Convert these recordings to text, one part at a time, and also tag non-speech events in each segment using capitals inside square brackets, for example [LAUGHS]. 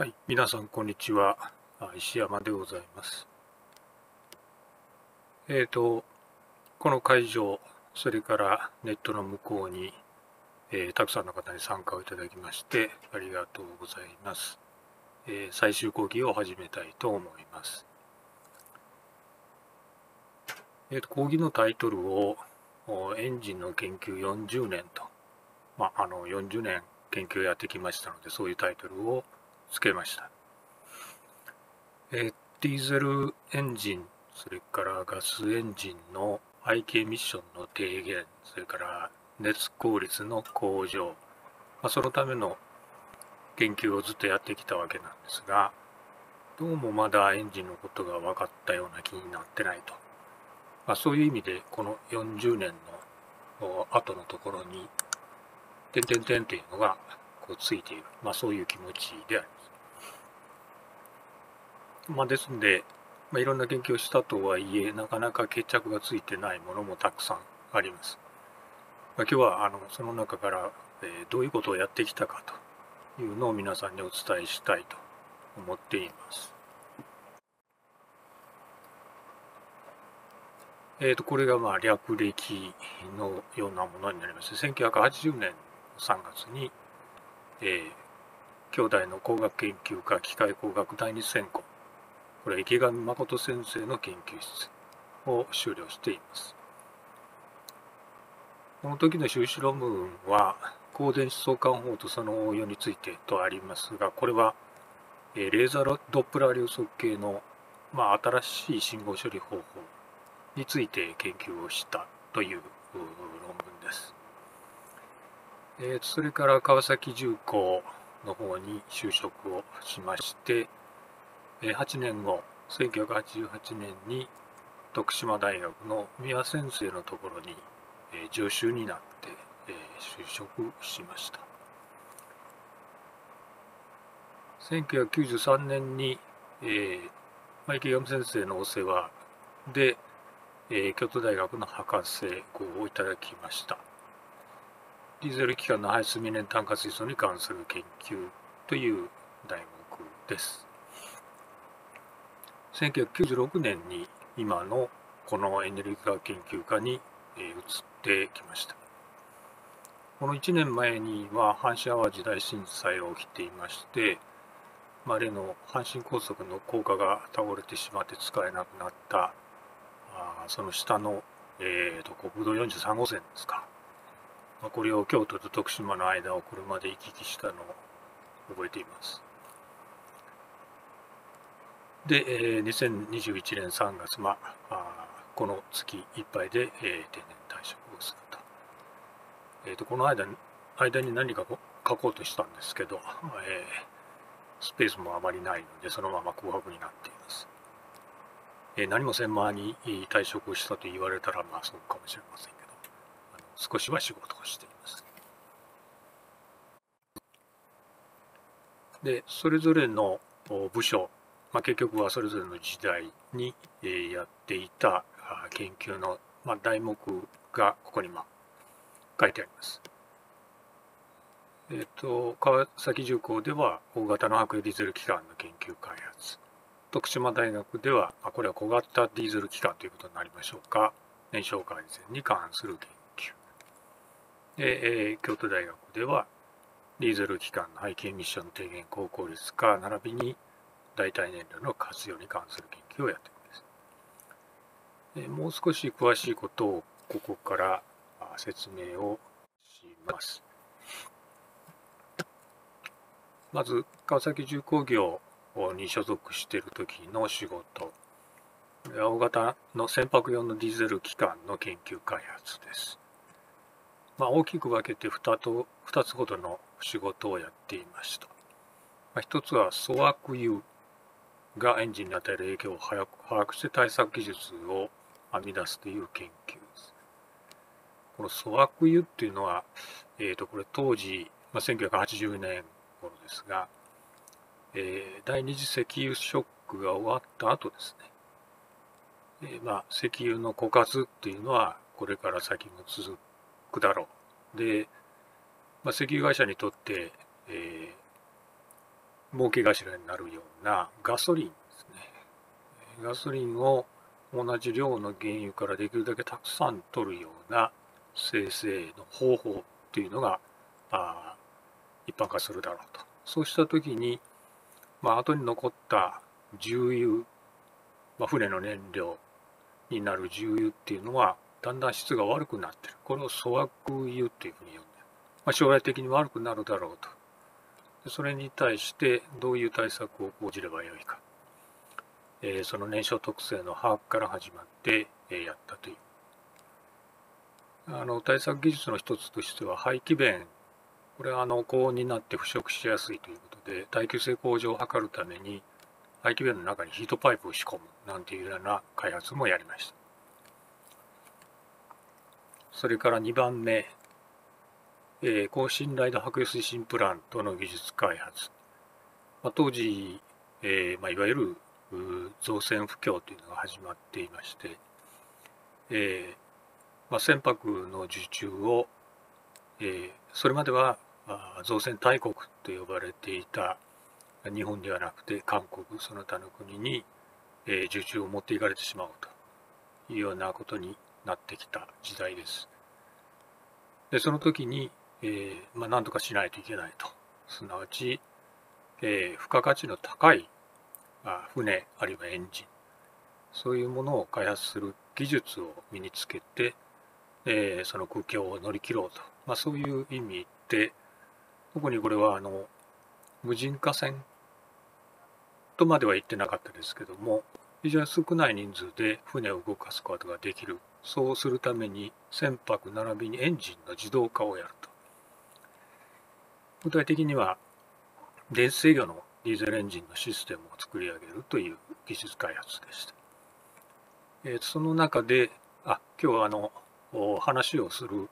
はい、皆さんこんにちは。石山でございます。えっ、ー、と、この会場、それからネットの向こうに、えー、たくさんの方に参加をいただきまして、ありがとうございます。えー、最終講義を始めたいと思います。えーと、講義のタイトルを、エンジンの研究40年と、まあ、あの40年研究をやってきましたので、そういうタイトルをつけました。えディーゼルエンジン、それからガスエンジンの IK ミッションの低減、それから熱効率の向上、まあ、そのための研究をずっとやってきたわけなんですが、どうもまだエンジンのことが分かったような気になってないと。まあ、そういう意味で、この40年の後のところに、点々点というのがこうついている。まあ、そういう気持ちであります。まあ、ですんで、まあ、いろんな研究をしたとはいえ、なかなか決着がついてないものもたくさんあります。まあ、今日はあのその中から、えー、どういうことをやってきたかというのを皆さんにお伝えしたいと思っています。えーと、とこれがまあ略歴のようなものになります。1980年3月に、えー、兄弟の工学研究科機械工学第二専攻これ池上誠先生の研究室を修了しています。この時の修士論文は、光電子相関法とその応用についてとありますが、これは、レーザードップラー流速計の、まあ、新しい信号処理方法について研究をしたという論文です。えそれから川崎重工の方に就職をしまして、8年後1988年に徳島大学の宮先生のところに助手になって就職しました1993年に、えー、ル・上先生のお世話で、えー、京都大学の博士号をいただきましたディーゼル機関の排出未燃炭化水素に関する研究という題目です1996年に今のこのエネルギー科学研究科に移ってきました。この1年前には阪神・淡路大震災が起きていまして、まあ、例の阪神高速の高架が倒れてしまって使えなくなったあその下の、えーと、国道43号線ですか、まあ、これを京都と徳島の間を車で行き来したのを覚えています。で、えー、2021年3月、まあ、この月いっぱいで、えー、定年退職をすると。えーと、この間間に何か書こうとしたんですけど、えー、スペースもあまりないので、そのまま空白になっています。えー、何もんまに退職したと言われたら、まあそうかもしれませんけど、あの少しは仕事をしています。で、それぞれの部署まあ、結局はそれぞれの時代にやっていた研究の題目がここに書いてあります。えっと、川崎重工では大型の白油ディーゼル機関の研究開発徳島大学では、あ、これは小型ディーゼル機関ということになりましょうか燃焼改善に関する研究で、えー、京都大学ではディーゼル機関の背景ミッション低減高効率化並びに代替燃料の活用に関する研究をやっているんです。もう少し詳しいことをここから説明をします。まず川崎重工業に所属している時の仕事大型の船舶用のディーゼル機関の研究開発です、まあ、大きく分けて 2, と2つほどの仕事をやっていました、まあ、1つは粗悪油がエンジンに与える影響を把握して対策技術を編み出すという研究です。この粗悪油っていうのは、えー、とこれ当時、まあ、1980年頃ですが、えー、第二次石油ショックが終わった後ですね、えー、まあ、石油の枯渇っていうのはこれから先も続くだろう。で、まあ、石油会社にとって、えー儲け頭になるようなガソリンですね。ガソリンを同じ量の原油からできるだけたくさん取るような生成の方法というのが、あ一般化するだろうと。そうした時に、まあ後に残った重油、まあ、船の燃料になる重油っていうのはだんだん質が悪くなってる。これを粗悪油っていうふうに呼んで、まあ、将来的に悪くなるだろうと。それに対してどういう対策を講じればよいか、えー、その燃焼特性の把握から始まって、えー、やったという。あの対策技術の一つとしては排気弁これはあの高温になって腐食しやすいということで耐久性向上を図るために排気弁の中にヒートパイプを仕込むなんていうような開発もやりましたそれから2番目えー、高信頼度迫力推進プラントの技術開発、まあ、当時、えーまあ、いわゆる造船不況というのが始まっていまして、えーまあ、船舶の受注を、えー、それまでは造船大国と呼ばれていた日本ではなくて韓国その他の国に、えー、受注を持っていかれてしまうというようなことになってきた時代です。でその時に、えー、まあ、何とかしないといけないと。すなわち、えー、付加価値の高い、まあ、船あるいはエンジンそういうものを開発する技術を身につけて、えー、その空境を乗り切ろうと、まあ、そういう意味で特にこれはあの無人化船とまでは言ってなかったですけども非常に少ない人数で船を動かすことができるそうするために船舶並びにエンジンの自動化をやると具体的には電子制御のディーゼルエンジンのシステムを作り上げるという技術開発でした。えその中で、あ、今日あの、話をする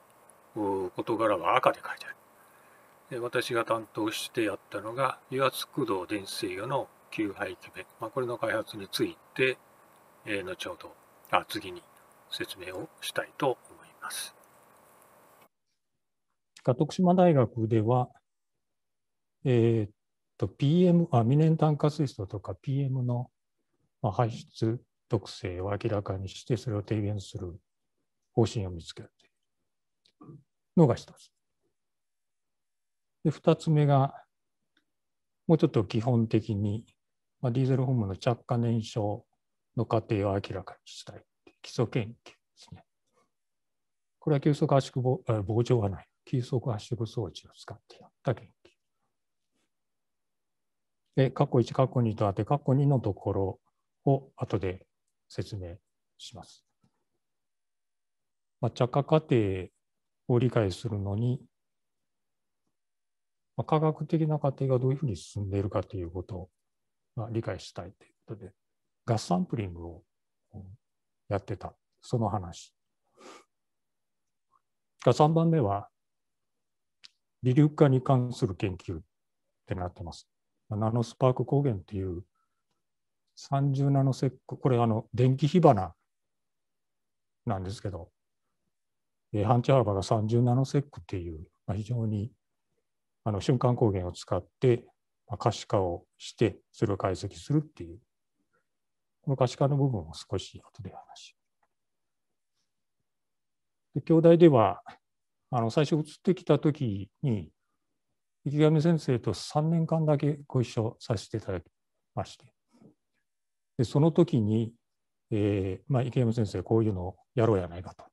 事柄は赤で書いてある。私が担当してやったのが、油圧駆動電子制御の給排気弁。まあ、これの開発について、え後ほど、あ、次に説明をしたいと思います。徳島大学では、えー、っと、PM、あ未燃炭化水素とか PM の排出特性を明らかにして、それを低減する方針を見つけるというのが一つ。で、二つ目が、もうちょっと基本的に、まあ、ディーゼルホームの着火燃焼の過程を明らかにしたい基礎研究ですね。これは急速圧縮膨張はない、急速圧縮装置を使ってやった研究。で、括弧1、括弧2とあって、括弧2のところを後で説明します。まあ、着火過程を理解するのに、まあ、科学的な過程がどういうふうに進んでいるかということを、まあ、理解したいということで、ガスサンプリングをやってた、その話。が3番目は、微粒化に関する研究ってなってます。ナノスパーク光源っていう30ナノセック、これあの電気火花なんですけど、半地幅が30ナノセックっていう、まあ、非常にあの瞬間光源を使って可視化をしてそれを解析するっていうこの可視化の部分を少し後で話で京大ではあの最初移ってきた時に池上先生と3年間だけご一緒させていただきましてでその時に、えー、まあ、池上先生こういうのをやろうやないかと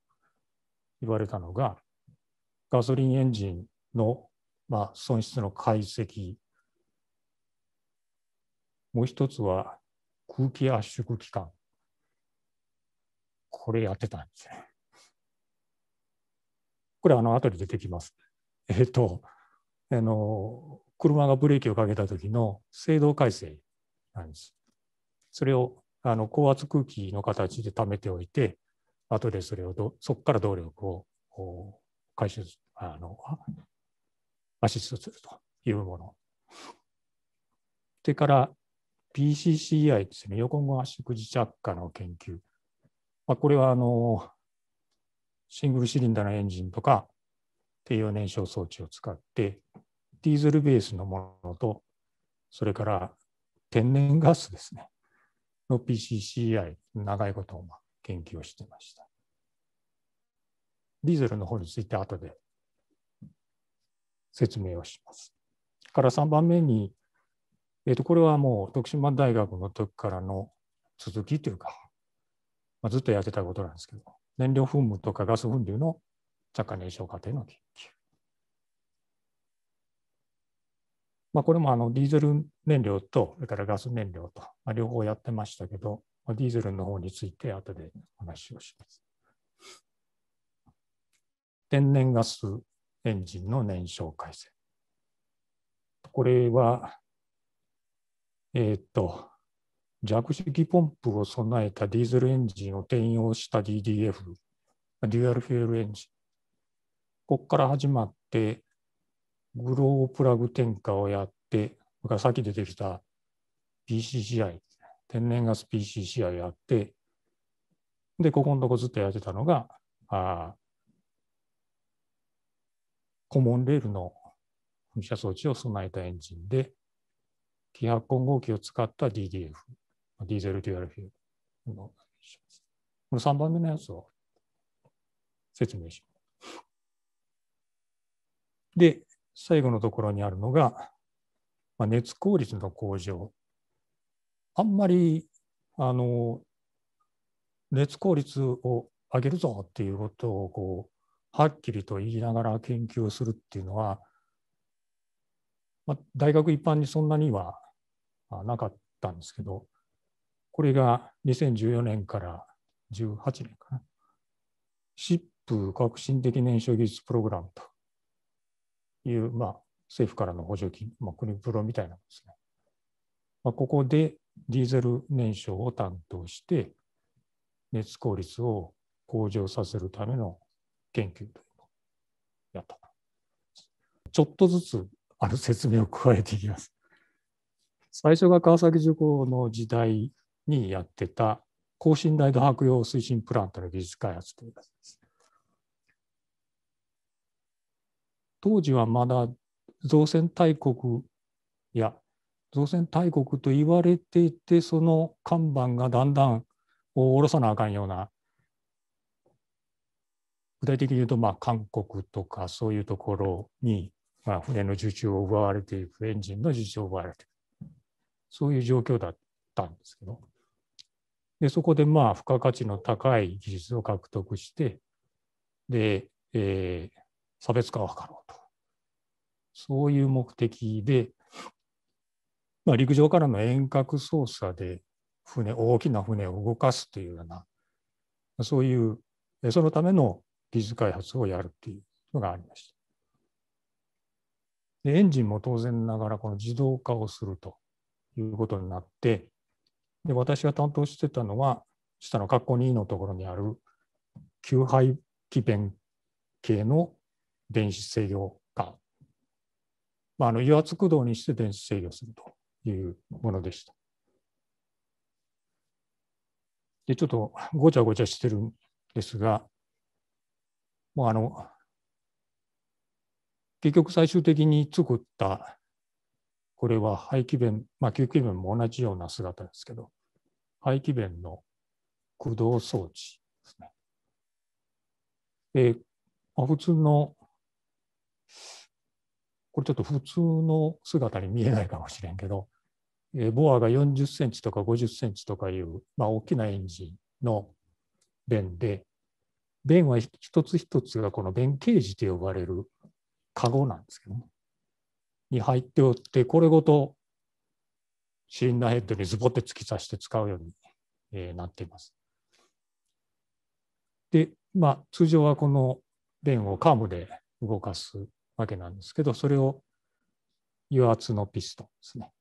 言われたのがガソリンエンジンの、まあ、損失の解析もう一つは空気圧縮機関これやってたんですね。これあの後で出てきます。えっ、ー、とあの車がブレーキをかけた時の制動改正なんです。それをあの高圧空気の形で溜めておいて、後でそれをどそこから動力を回収あのアシストするというもの。でから PCCI ですね、横圧縮磁着火の研究。まあ、これはあのシングルシリンダーのエンジンとか、低温燃焼装置を使って、ディーゼルベースのものと、それから天然ガスですね、の PCCI、長いことを研究をしてました。ディーゼルの方について後で説明をします。から3番目に、えー、とこれはもう徳島大学の時からの続きというか、まあ、ずっとやってたことなんですけど、燃料噴霧とかガス噴流の着火燃焼過程の研究。まあ、これもあのディーゼル燃料と、それからガス燃料と、まあ、両方やってましたけど、まあ、ディーゼルの方について後で話をします。天然ガスエンジンの燃焼改善。これは、えー、っと、弱式ポンプを備えたディーゼルエンジンを転用した DDF、デュアルフィールエンジンここから始まって、グロープラグ転嫁をやって、さっき出てきた PCCI、天然ガス PCCI をやって、で、ここのとこずっとやってたのが、あコモンレールの噴射装置を備えたエンジンで、気迫混合機を使った DDF、ディーゼルデュアルフィールこの3番目のやつを説明します。で、最後のところにあるのが、まあ、熱効率の向上。あんまり、あの、熱効率を上げるぞっていうことをこうはっきりと言いながら研究をするっていうのは、まあ、大学一般にそんなにはなかったんですけどこれが2014年から18年かな SIP 革新的燃焼技術プログラムという、まあ、政府からの補助金、まあ、国プロみたいなんですね。まあ、ここでディーゼル燃焼を担当して、熱効率を向上させるための研究というのをやったちょっとずつある説明を加えていきます。最初が川崎重工の時代にやってた、高新大度白用推進プラントの技術開発というやつです。当時はまだ造船大国や造船大国と言われていてその看板がだんだん下ろさなあかんような具体的に言うとまあ韓国とかそういうところにまあ船の受注を奪われていくエンジンの受注を奪われていくそういう状況だったんですけどでそこでまあ付加価値の高い技術を獲得してで、えー、差別化を図ろうと。そういう目的で、まあ、陸上からの遠隔操作で船、大きな船を動かすというような、そういう、そのための技術開発をやるっていうのがありました。でエンジンも当然ながらこの自動化をするということになって、で私が担当してたのは、下の括弧2のところにある給排気弁系の電子制御化、まあ、あの油圧駆動にして電子制御するというものでした。でちょっとごちゃごちゃしてるんですが、もうあの結局最終的に作ったこれは排気弁、まあ、吸気弁も同じような姿ですけど、排気弁の駆動装置ですね。で、まあ、普通のこれちょっと普通の姿に見えないかもしれんけど、えー、ボアが40センチとか50センチとかいう、まあ、大きなエンジンの弁で、弁は一つ一つがこの弁ケージと呼ばれるカゴなんですけどね。に入っておって、これごとシリンダーヘッドにズボって突き刺して使うように、えー、なっています。で、まあ、通常はこの弁をカームで動かすわけなんですけど、それを油圧のピストンですね。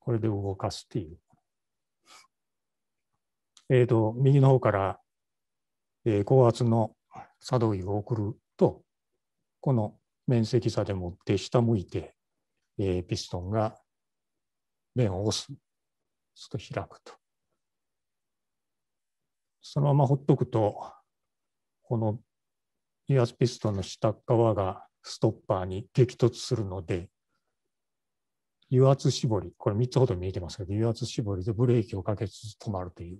これで動かすっていう。えっ、ー、と、右の方から、えー、高圧の作動油を送ると、この面積差でもって下向いて、えー、ピストンが面を押す。すと開くと。そのままほっとくと、この油圧ピストンの下側がストッパーに激突するので、油圧絞り、これ3つほど見えてますけど、油圧絞りでブレーキをかけつつ止まるという、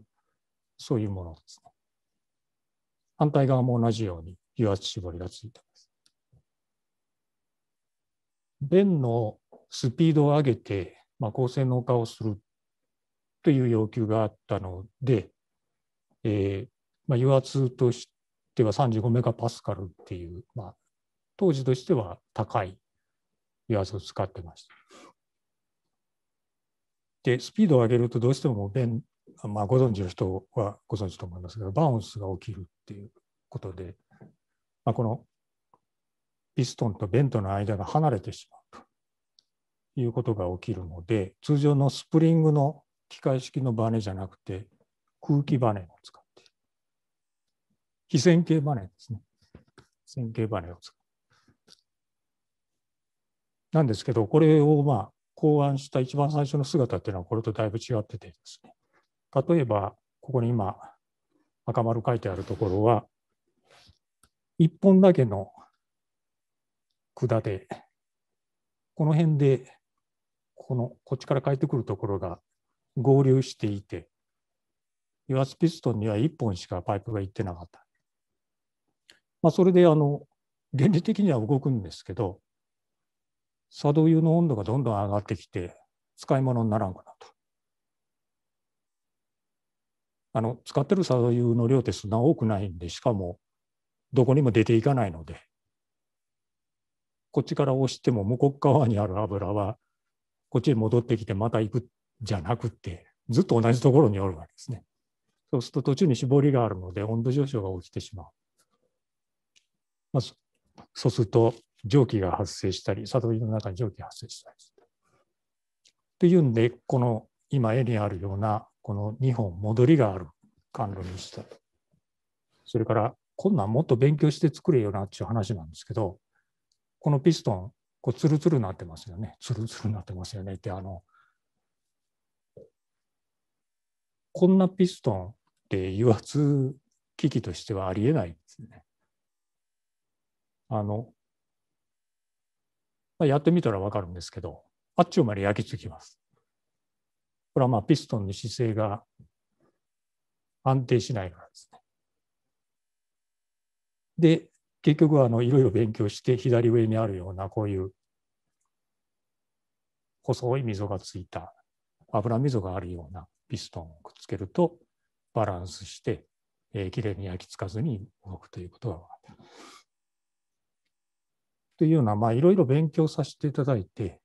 そういうものですね。反対側も同じように油圧絞りがついてます。弁のスピードを上げて、まあ、高性能化をするという要求があったので、えーまあ、油圧としては35メガパスカルっていう、まあ、当時としては高い油圧を使ってました。で、スピードを上げるとどうしても便、まあ、ご存知の人はご存知と思いますが、バウンスが起きるっていうことで、まあ、このピストンとベントの間が離れてしまうということが起きるので、通常のスプリングの機械式のバネじゃなくて、空気バネを使っている。非線形バネですね。線形バネを使っる。なんですけど、これをまあ考案した一番最初の姿っていうのはこれとだいぶ違っててですね。例えば、ここに今、赤丸書いてあるところは、1本だけの管で、この辺で、この、こっちから帰ってくるところが合流していて、油圧ピストンには1本しかパイプが行ってなかった。まあ、それで、あの、原理的には動くんですけど、作動湯の温度がどんどん上がってきて使い物にならんかなと。あの使ってる作動湯の量ってそんな多くないんでしかもどこにも出ていかないのでこっちから押しても向こう側にある油はこっちに戻ってきてまた行くじゃなくてずっと同じところにおるわけですねそうすると途中に絞りがあるので温度上昇が起きてしまうまずそうすると蒸気が発生したり、里の中に蒸気が発生したりする。っていうんで、この今絵にあるような、この2本戻りがある甘露にしたと。それから、こんなんもっと勉強して作れよなっていう話なんですけど、このピストン、こうツルツルなってますよね。ツルツルなってますよねって、あの、こんなピストンって油圧機器としてはありえないですね。あの、まあ、やってみたら分かるんですけどあっちゅうまで焼き付きます。これはまあピストンの姿勢が安定しないからですね。で結局あのいろいろ勉強して左上にあるようなこういう細い溝がついた油溝があるようなピストンをくっつけるとバランスして、えー、きれいに焼き付かずに動くということが分かった。というのは、いろいろ勉強させていただいて、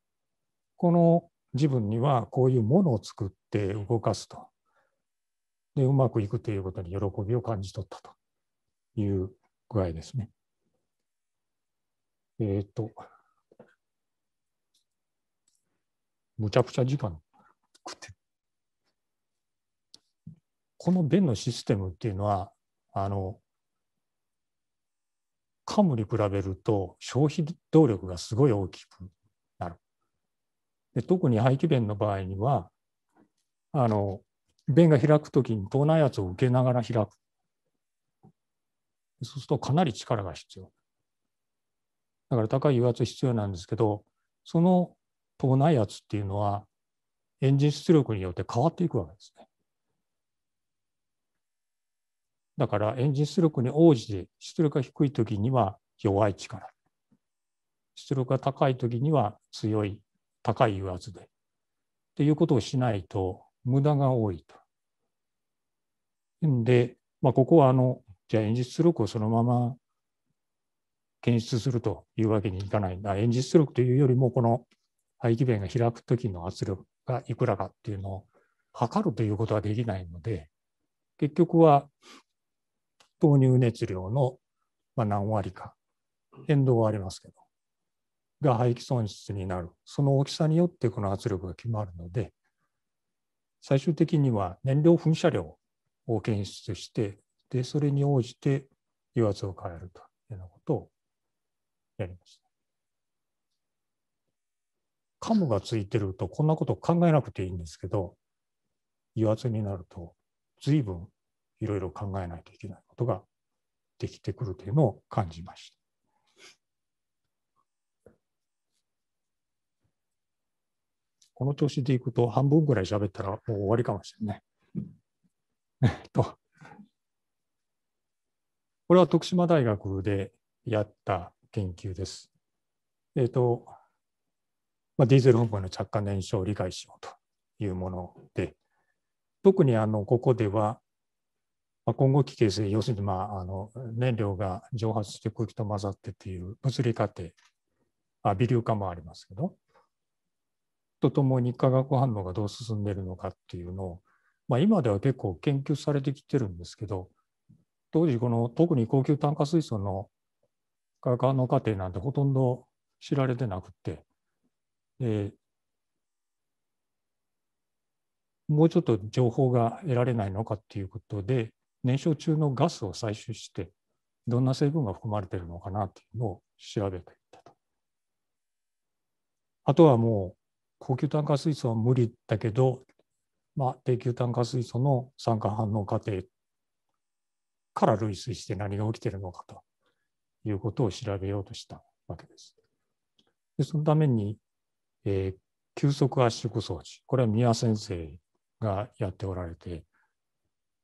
この自分にはこういうものを作って動かすと。で、うまくいくということに喜びを感じ取ったという具合ですね。えっ、ー、と、むちゃくちゃ時間食って。この弁のシステムっていうのは、あの、カムに比べると消費動力がすごい大きくなる。で特に排気弁の場合にはあの便が開くときに東南圧を受けながら開く。そうするとかなり力が必要。だから高い油圧必要なんですけど、その党内圧っていうのはエンジン出力によって変わっていくわけですね。だからエンジン出力に応じて出力が低い時には弱い力出力が高い時には強い高い油圧でっていうことをしないと無駄が多いと。んで、まあ、ここはあのじゃあ演ン出力をそのまま検出するというわけにいかないんだ演出力というよりもこの排気弁が開く時の圧力がいくらかっていうのを測るということはできないので結局は投入熱量のまあ何割か変動はありますけどが排気損失になるその大きさによってこの圧力が決まるので最終的には燃料噴射量を検出してでそれに応じて油圧を変えるというようなことをやりました。カムがついてるとこんなこと考えなくていいんですけど油圧になると随分いろいろ考えないといけないことができてくるというのを感じました。この調子でいくと半分ぐらい喋ったらもう終わりかもしれない。え [LAUGHS] っと、これは徳島大学でやった研究です。えっ、と、まあ、ディーゼル本部の着火燃焼を理解しようというもので、特にあのここではまあ、混合気形成、要するに、まあ、あの燃料が蒸発して空気と混ざってっていう物理過程、あ微粒化もありますけど、とともに化学反応がどう進んでいるのかっていうのを、まあ、今では結構研究されてきてるんですけど、当時この特に高級炭化水素の化学反応過程なんてほとんど知られてなくて、えー、もうちょっと情報が得られないのかっていうことで、燃焼中のガスを採取してどんな成分が含まれているのかなというのを調べていったと。あとはもう高級炭化水素は無理だけど、まあ、低級炭化水素の酸化反応過程から類推して何が起きているのかということを調べようとしたわけです。でそのために、えー、急速圧縮装置これは宮先生がやっておられて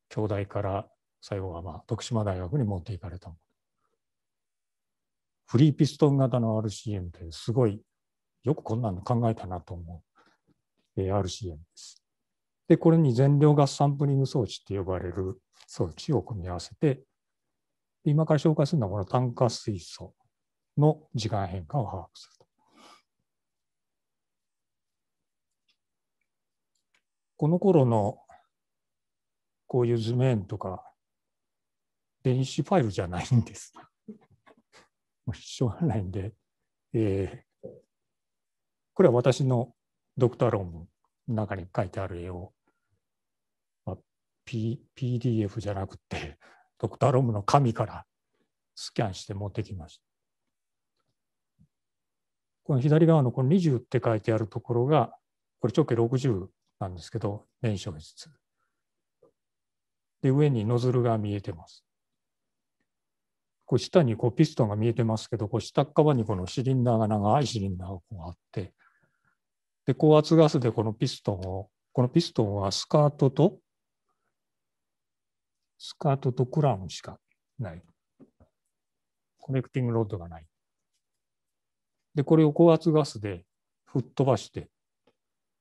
京大から最後はまあ徳島大学に持っていかれたもの。フリーピストン型の RCM というすごいよくこんなの考えたなと思う、えー、RCM です。で、これに全量ガスサンプリング装置って呼ばれる装置を組み合わせて、今から紹介するのはこの炭化水素の時間変化を把握すると。この頃のこういう図面とか、電子ファイルじゃないんです。[LAUGHS] しょうがないんで、えー、これは私のドクター論文の中に書いてある絵を、まあ、P、PDF じゃなくて、[LAUGHS] ドクター論文の紙からスキャンして持ってきました。この左側のこの20って書いてあるところが、これ直径60なんですけど、燃焼室。で、上にノズルが見えてます。こう下にこうピストンが見えてますけど、こう下側にこのシリンダーが長いシリンダーがこうあって、で、高圧ガスでこのピストンを、このピストンはスカートと、スカートとクラウンしかない。コネクティングロッドがない。で、これを高圧ガスで吹っ飛ばして、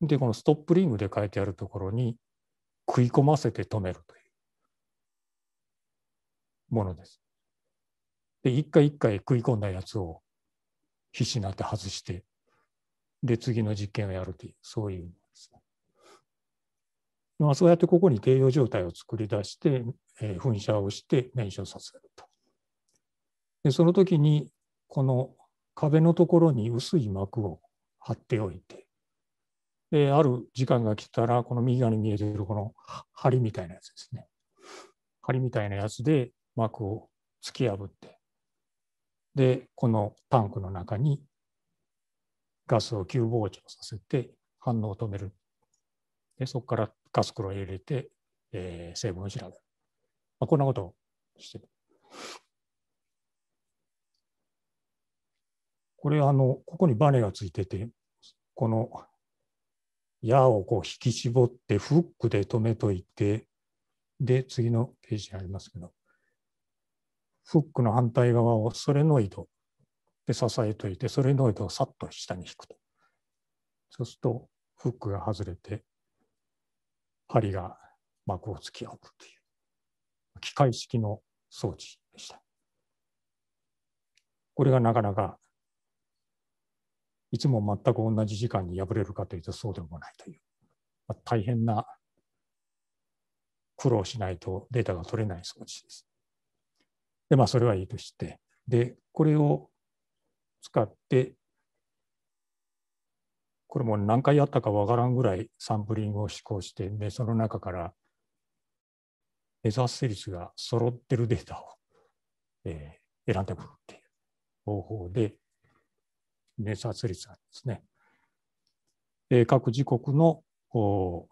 で、このストップリングで書いてあるところに食い込ませて止めるとものです。で一回一回食い込んだやつを必死になって外してで次の実験をやるというそういうですね。まあ、そうやってここに低用状態を作り出して、えー、噴射をして燃焼させると。でその時にこの壁のところに薄い膜を貼っておいてである時間が来たらこの右側に見えているこの針みたいなやつですね針みたいなやつで膜を突き破ってでこのタンクの中にガスを急膨張させて反応を止めるでそこからガス黒を入れて、えー、成分を調べる、まあ、こんなことをしてるこれあのここにバネがついててこの矢をこう引き絞ってフックで止めといてで次のページにありますけどフックの反対側をソレノイドで支えといて、ソレノイドをさっと下に引くと。そうすると、フックが外れて、針が膜を突き破くという、機械式の装置でした。これがなかなか、いつも全く同じ時間に破れるかというとそうでもないという、まあ、大変な苦労しないとデータが取れない装置です。で、まあ、それはいいとして、で、これを使って、これも何回やったかわからんぐらいサンプリングを試行して、で、その中から目指す率が揃ってるデータを、えー、選んでくるっていう方法で、目指す率がですね、えー、各自国のこ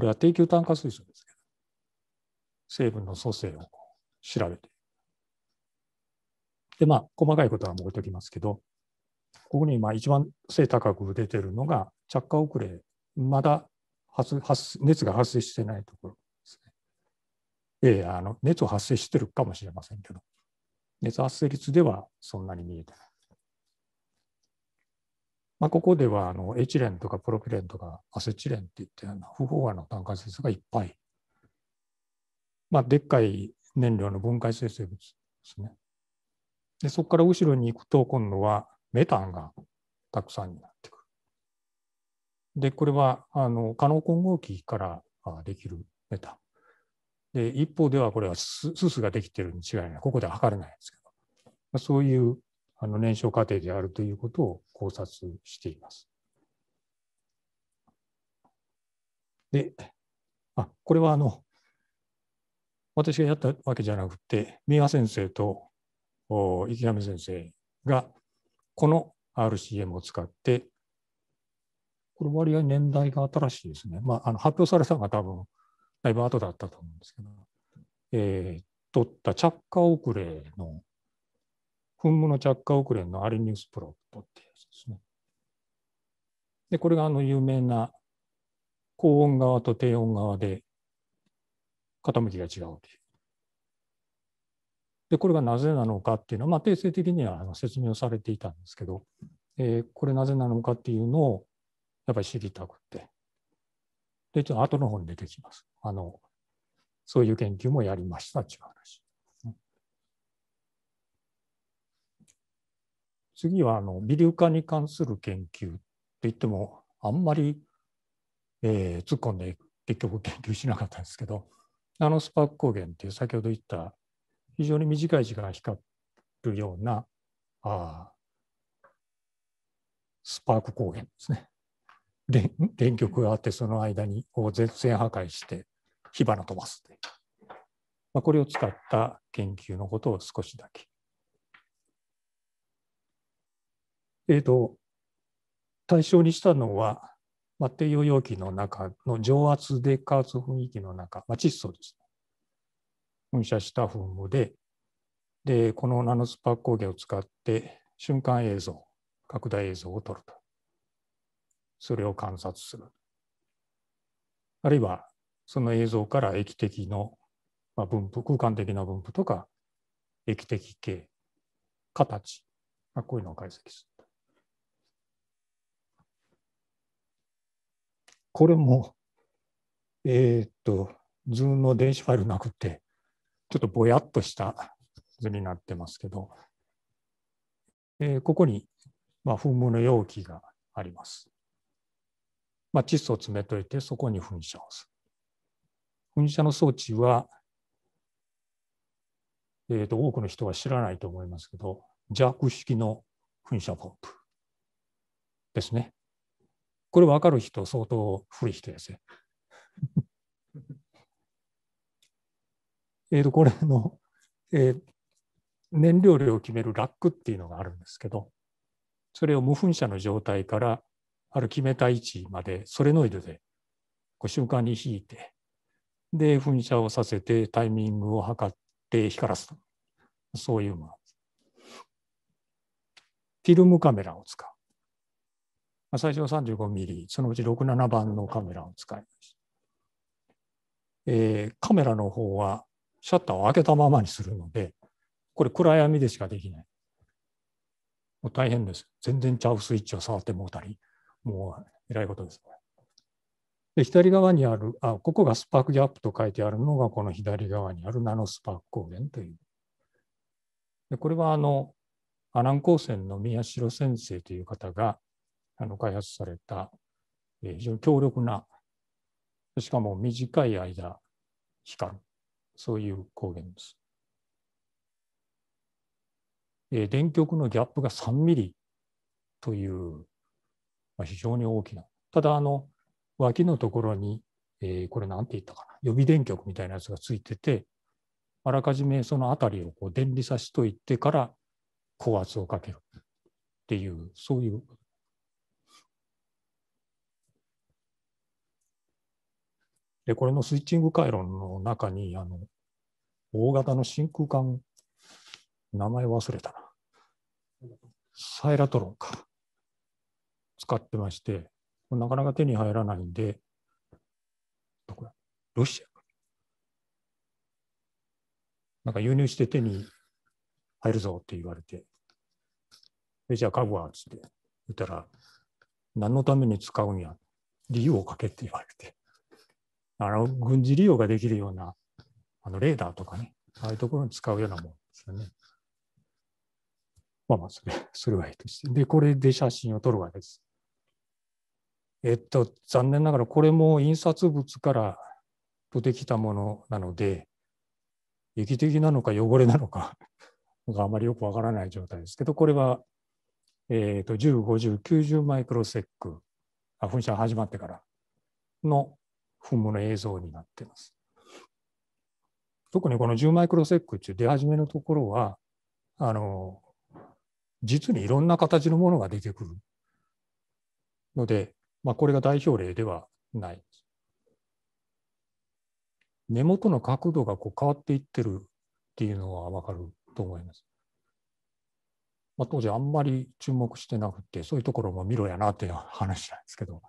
れは定級単価水素ですけど、成分の組成を調べて、で、まあ、細かいことはもう置いときますけど、ここに今一番背高く出てるのが着火遅れ、まだ発発熱が発生してないところですね。えー、あの熱を発生してるかもしれませんけど、熱発生率ではそんなに見えてない。まあ、ここではあのエチレンとかプロピレンとかアセチレンっていって不飽和の炭化素がいっぱい、まあ、でっかい燃料の分解生成物ですね。でそこから後ろに行くと今度はメタンがたくさんになってくる。でこれはあの可能混合器からできるメタン。で一方ではこれはススができてるに違いない。ここでは測れないんですけど、そういうあの燃焼過程であるということを考察しています。で、あこれはあの私がやったわけじゃなくて、三輪先生と池上先生がこの RCM を使ってこれ割合年代が新しいですね、まあ、あの発表されたのが多分だいぶ後だったと思うんですけど、えー、取った着火遅れの噴霧の着火遅れのアリニュースプロットっていうやつですね。でこれがあの有名な高温側と低温側で傾きが違うという。でこれがなぜなのかっていうのは、まあ、定性的にはあの説明をされていたんですけど、えー、これなぜなのかっていうのをやっぱり知りたくて。で、ちょっと後の方に出てきます。あの、そういう研究もやりましたっていう話。次はあの微粒化に関する研究って言ってもあんまり、えー、突っ込んで結局研究しなかったんですけどナノスパック抗原っていう先ほど言った非常に短い時間光るようなあスパーク光源ですね。電極があってその間にこう絶縁破壊して火花飛ばすという、まあ、これを使った研究のことを少しだけ。えっ、ー、と対象にしたのは、まあ、低用容器の中の蒸圧で加圧雰囲気の中、まあ、窒素です。噴射した噴霧ででこのナノスパーク工芸を使って瞬間映像拡大映像を撮るとそれを観察するあるいはその映像から液滴の分布空間的な分布とか液滴形形こういうのを解析するこれもえー、っと Zoom の電子ファイルなくてちょっとぼやっとした図になってますけど、えー、ここに、まあ、噴霧の容器があります。まあ、窒素を詰めといて、そこに噴射をする。噴射の装置は、えーと、多くの人は知らないと思いますけど、弱式の噴射ポンプですね。これ分かる人、相当古い人ですね。えー、とこれの、えー、燃料量を決めるラックっていうのがあるんですけど、それを無噴射の状態からある決めた位置までソレノイドでこう瞬間に引いて、で、噴射をさせてタイミングを測って光らすと。そういうもの。フィルムカメラを使う。まあ、最初は 35mm、そのうち67番のカメラを使います。えー、カメラの方はシャッターを開けたままにするので、これ暗闇でしかできない。もう大変です。全然ちゃうスイッチを触ってもうたり、もうえらいことですで、左側にある、あ、ここがスパークギャップと書いてあるのが、この左側にあるナノスパーク光源という。でこれはあの、アナン光線の宮代先生という方があの開発された、え非常に強力な、しかも短い間光るそういう光源です。えー、電極のギャップが3ミリという、まあ、非常に大きな。ただ、あの、脇のところに、えー、これ何て言ったかな、予備電極みたいなやつがついてて、あらかじめその辺りをこう電離さしといてから高圧をかけるっていう、そういうで、これのスイッチング回路の中に、あの、大型の真空管、名前忘れたな。サイラトロンか。使ってまして、なかなか手に入らないんで、どこロシアか。なんか輸入して手に入るぞって言われて、でじゃあ買うわっつって言ったら、何のために使うんや、理由を書けって言われて。あの軍事利用ができるようなあのレーダーとかね、ああいうところに使うようなものですよね。まあまあ、それ、[LAUGHS] それはいいとして。で、これで写真を撮るわけです。えっと、残念ながら、これも印刷物から出てきたものなので、液的なのか汚れなのか [LAUGHS] があまりよくわからない状態ですけど、これは、えっと、10、50、90マイクロセック、あ噴射始まってからの噴霧の映像になっています。特にこの10マイクロセックっていう出始めのところは、あの、実にいろんな形のものが出てくるので、まあ、これが代表例ではない。根元の角度がこう変わっていってるっていうのはわかると思います。まあ、当時あんまり注目してなくて、そういうところも見ろやなっていう話なんですけど。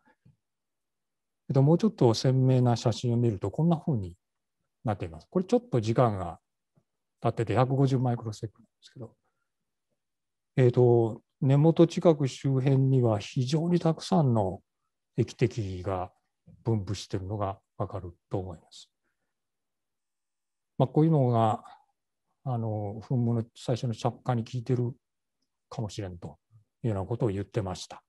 けもうちょっと鮮明な写真を見るとこんなふうになっています。これちょっと時間が経ってて150マイクロセックなんですけど、えっと、根元近く周辺には非常にたくさんの液滴が分布しているのが分かると思います。まあ、こういうのがあの噴霧の最初の着火に効いてるかもしれんというようなことを言ってました。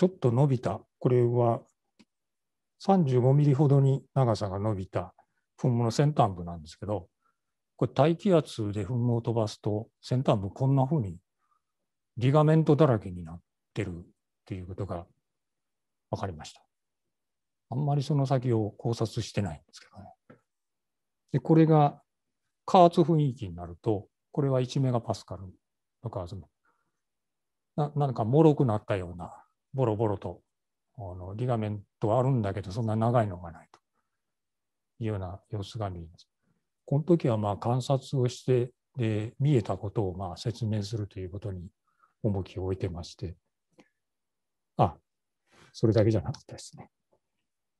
ちょっと伸びた、これは35ミリほどに長さが伸びた噴霧の先端部なんですけど、これ大気圧で噴霧を飛ばすと先端部こんなふうにリガメントだらけになってるっていうことが分かりました。あんまりその先を考察してないんですけどね。で、これが加圧雰囲気になると、これは1メガパスカルの加圧ななんかもろくなったようなボロボロとあのリガメントはあるんだけどそんな長いのがないというような様子が見えます。この時はまあ観察をしてで見えたことをまあ説明するということに重きを置いてましてあそれだけじゃなかったですね。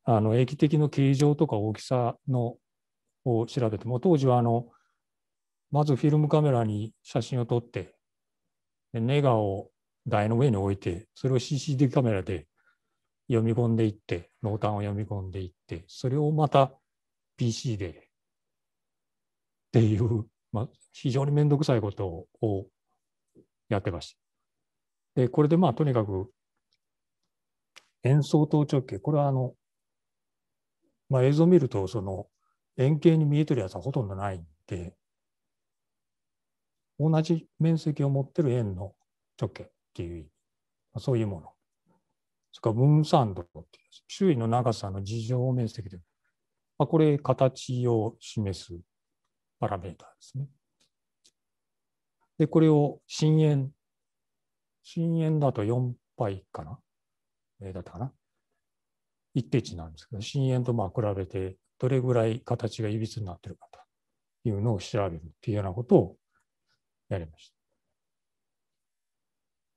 あの液滴の形状とか大きさのを調べても当時はあのまずフィルムカメラに写真を撮ってネガを台の上に置いて、それを CCD カメラで読み込んでいって、濃淡を読み込んでいって、それをまた PC でっていう、まあ、非常に面倒くさいことをやってました。で、これでまあとにかく演奏盗聴器、これはあの、まあ、映像を見るとその円形に見えてるやつはほとんどないんで、同じ面積を持ってる円の直径。っていうそういうもの。それから分散度っていう周囲の長さの事情面積で、まあ、これ形を示すパラメータですね。で、これを深淵。深淵だと4倍かな。えだったかな。一定値なんですけど、深淵とまあ比べてどれぐらい形がいびつになってるかというのを調べるっていうようなことをやりました。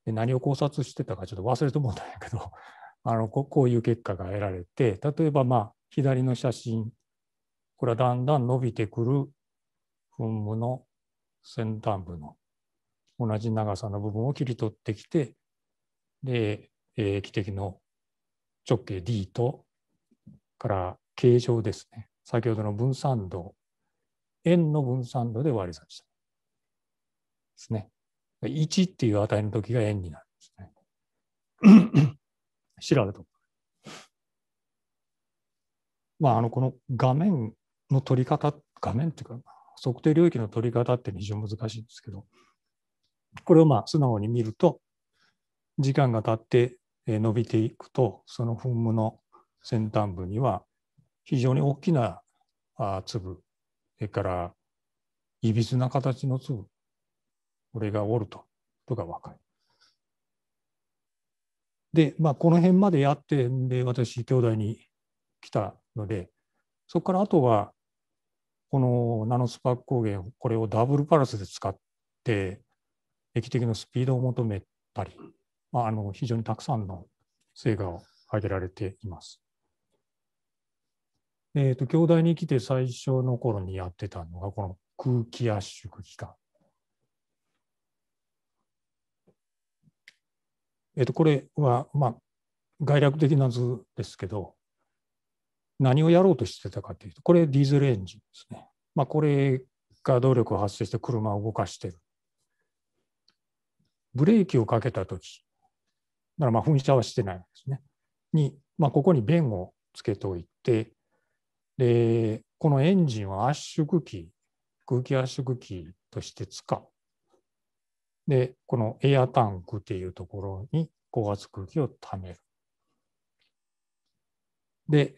で何を考察してたかちょっと忘れてもうたんやけど [LAUGHS] あのこういう結果が得られて例えばまあ左の写真これはだんだん伸びてくる噴霧の先端部の同じ長さの部分を切り取ってきてで、え滴の直径 D とから形状ですね先ほどの分散度円の分散度で割り算したですね。1っていう値の時が円になるんですね。調 [LAUGHS] べとまあ、あのこの画面の取り方、画面っていうか、測定領域の取り方って非常に難しいんですけど、これをまあ素直に見ると、時間が経って伸びていくと、その噴霧の先端部には非常に大きな粒、それからいびつな形の粒、俺がおると、とが分かる。で、まあ、この辺までやって、で、私、兄弟に来たので、そこからあとは、このナノスパーク光源、これをダブルパラスで使って、液滴のスピードを求めたり、まあ、あの非常にたくさんの成果を上げられています。えっ、ー、と、京大に来て最初の頃にやってたのが、この空気圧縮機関。えっとこれは、まあ、概略的な図ですけど、何をやろうとしてたかというと、これディーゼルエンジンですね。まあ、これが動力を発生して車を動かしてる。ブレーキをかけたとき、らまあ噴射はしてないんですね。に、まあ、ここに弁をつけておいて、で、このエンジンは圧縮機、空気圧縮機として使う。で、このエアタンクっていうところに高圧空気をためる。で、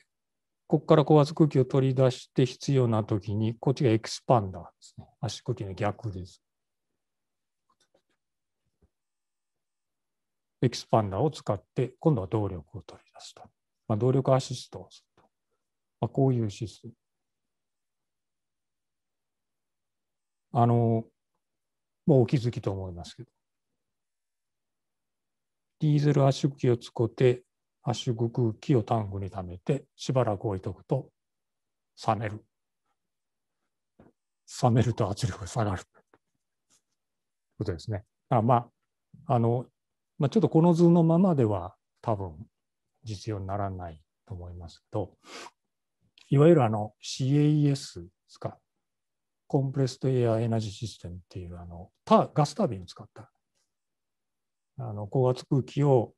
ここから高圧空気を取り出して必要な時に、こっちがエクスパンダーですね。圧縮機の逆です。エクスパンダーを使って、今度は動力を取り出すと。まあ、動力アシストをすると。まあ、こういうシステム。あの、もうお気づきと思いますけど。ディーゼル圧縮機を使って圧縮空気をタンクに溜めてしばらく置いとくと冷める。冷めると圧力が下がる。ことですね。あまあ、あの、まあ、ちょっとこの図のままでは多分実用にならないと思いますけど、いわゆるあの CAES ですか、コンプレストエアエナジーシステムっていうあのガスタービンを使ったあの高圧空気を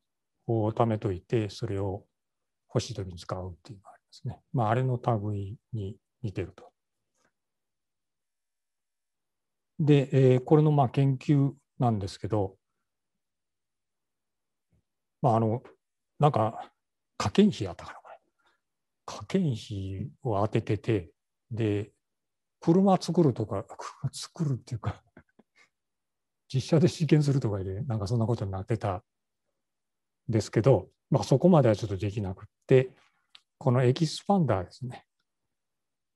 を貯めといてそれを星し取りに使うっていうのがありますね。まあ、あれの類に似てると。で、えー、これのまあ研究なんですけど、まあ、あのなんか科研費あったから科研費を当てててで車作るとか、車 [LAUGHS] 作るっていうか実写で試験するとかで、なんかそんなことになってたんですけど、まあ、そこまではちょっとできなくって、このエキスパンダーですね。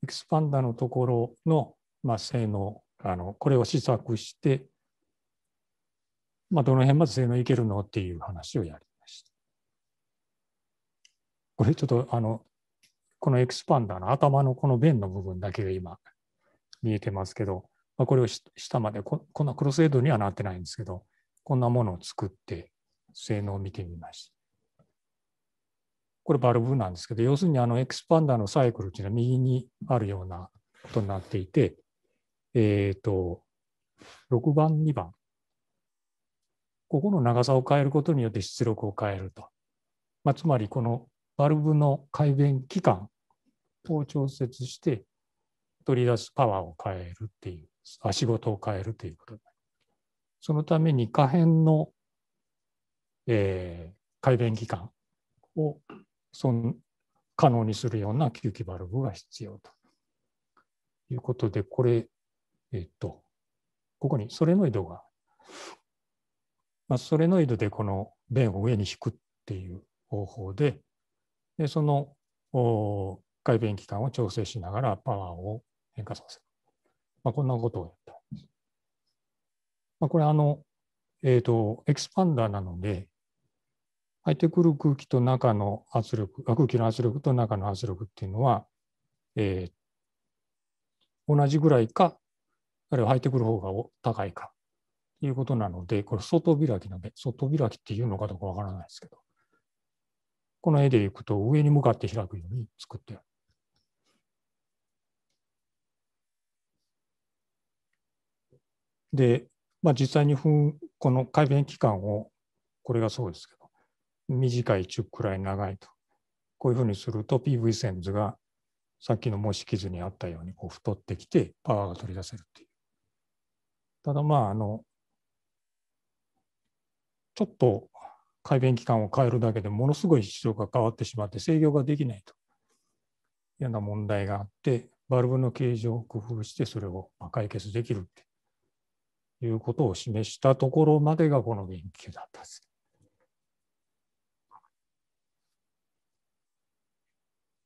エキスパンダーのところの、まあ、性能あの、これを試作して、まあ、どの辺まで性能いけるのっていう話をやりました。これちょっとあの、このエキスパンダーの頭のこの弁の部分だけが今、見えてますけど、まあ、これを下までこ、こんなクロスエイドにはなってないんですけど、こんなものを作って、性能を見てみました。これバルブなんですけど、要するにあのエクスパンダーのサイクルっていうのは右にあるようなことになっていて、えっ、ー、と、6番、2番。ここの長さを変えることによって出力を変えると。まあ、つまり、このバルブの改弁期間を調節して、取り出すパワーを変えるっていう、足ごを変えるということそのために可変の、えー、改便期間をその可能にするような吸気バルブが必要ということで、これ、えっと、ここにソレノイドが、まあ、ソレノイドでこの弁を上に引くっていう方法で、でその改便期間を調整しながらパワーを変化させる。まあ、こんなことをやったんです。まあ、これあの、えっ、ー、と、エクスパンダーなので、入ってくる空気と中の圧力、空気の圧力と中の圧力っていうのは、えー、同じぐらいか、あるいは入ってくる方が高いかということなので、これ外開きので、外開きっていうのかどうかわからないですけど、この絵でいくと上に向かって開くように作ってある。で、まあ、実際にこの改便期間を、これがそうですけど、短い中くらい長いと、こういうふうにすると PV ンズがさっきの模式図にあったようにこう太ってきてパワーが取り出せるっていう。ただまああのちょっと改便期間を変えるだけでものすごい質量が変わってしまって制御ができないと嫌な問題があってバルブの形状を工夫してそれを解決できるっていうことを示したところまでがこの言及だったんです。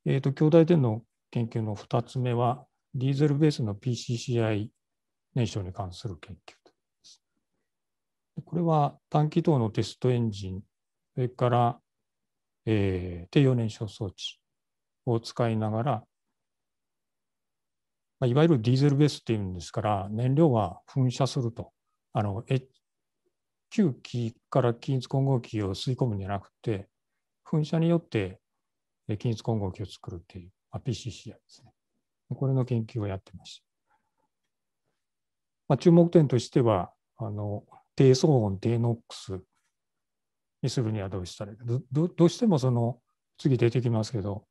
えーと、兄弟での研究の2つ目は、ディーゼルベースの PCCI 燃焼に関する研究これは短気筒のテストエンジン、それから、えー、低用燃焼装置を使いながら、まあ、いわゆるディーゼルベースっていうんですから、燃料は噴射すると。あの、旧機から均一混合機を吸い込むんじゃなくて、噴射によって均一混合機を作るっていう、まあ、PCCI ですね。これの研究をやってました。まあ、注目点としては、あの低騒音、低ノックスにするにはどうしたらいいか。どどうしてもその次出てきますけど、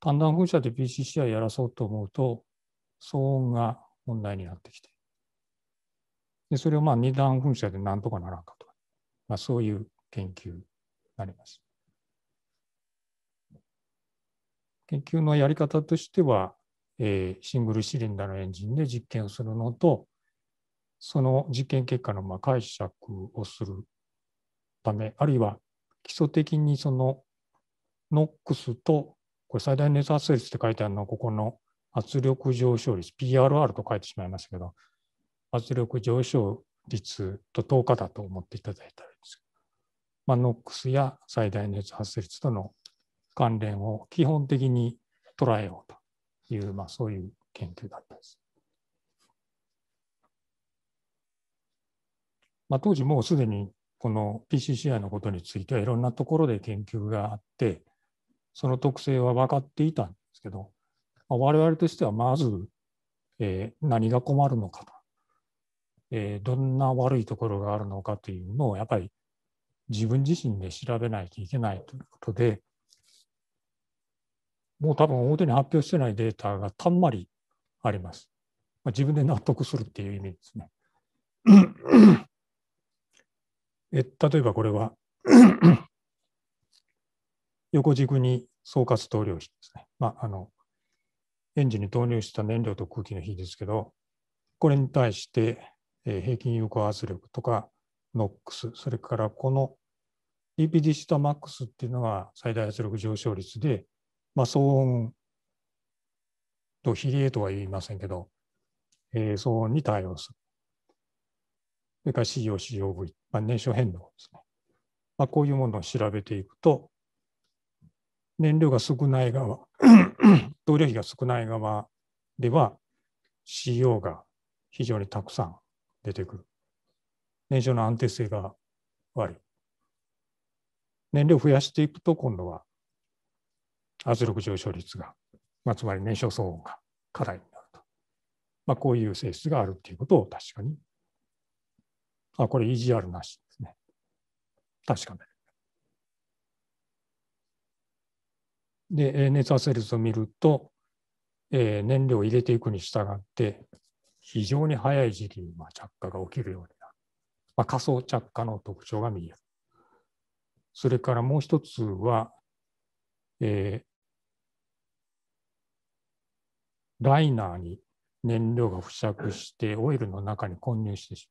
単断噴射で PCCI やらそうと思うと、騒音が問題になってきて、でそれをまあ二段噴射でなんとかならんかと、まあ、そういう研究になります。研究のやり方としては、えー、シングルシリンダーのエンジンで実験をするのと、その実験結果のまあ解釈をするため、あるいは基礎的にそのノックスと、これ最大熱圧率って書いてあるのは、ここの圧力上昇率、PRR と書いてしまいましたけど、圧力上昇率と等価だと思っていただいたらいいんですけど、まあ、ノックスや最大熱発生率との関連を基本的に捉えようという、まあ、そういう研究だったんです。まあ、当時もうすでにこの PCCI のことについてはいろんなところで研究があってその特性は分かっていたんですけど我々としてはまず、えー、何が困るのかと、えー、どんな悪いところがあるのかというのをやっぱり自分自身で調べないといけないということでもう多分表に発表してないデータがたんまりあります。まあ、自分で納得するっていう意味ですね。え例えばこれは横軸に総括投了費ですね。まあ、あのエンジンに投入した燃料と空気の比ですけど、これに対して、え平均有効圧力とか NOx、それからこの DPD シとマックスっていうのが最大圧力上昇率で、まあ、騒音と比例とは言いませんけど、えー、騒音に対応する。それから COCOV、まあ、燃焼変動ですね。まあ、こういうものを調べていくと、燃料が少ない側同 [CLEARS THROAT] 量費が少ない側では CO が非常にたくさん出てくる。燃焼の安定性が悪い。燃料を増やしていくと今度は圧力上昇率が、まあ、つまり燃焼騒音が課題になると。まあ、こういう性質があるっていうことを確かに。あ、これ EGR なしですね。確かめる。で、熱圧セ率を見ると、えー、燃料を入れていくに従って、非常に早い時期にまあ着火が起きるようになる。まあ、仮想着火の特徴が見える。それからもう一つは、えー、ライナーに燃料が付着してオイルの中に混入してし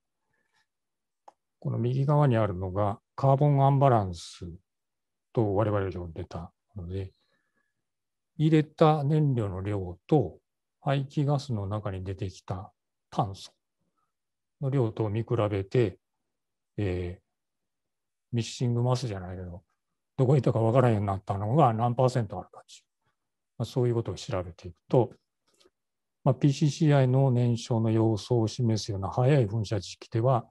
まう。この右側にあるのがカーボンアンバランスと我々が呼んでたので、入れた燃料の量と排気ガスの中に出てきた炭素の量と見比べて、えー、ミッシングマスじゃないけど、どこにいたかわからんようになったのが何パーセントあるかっていう、まあ、そういうことを調べていくと、まあ、PCCI の燃焼の様相を示すような早い噴射時期では、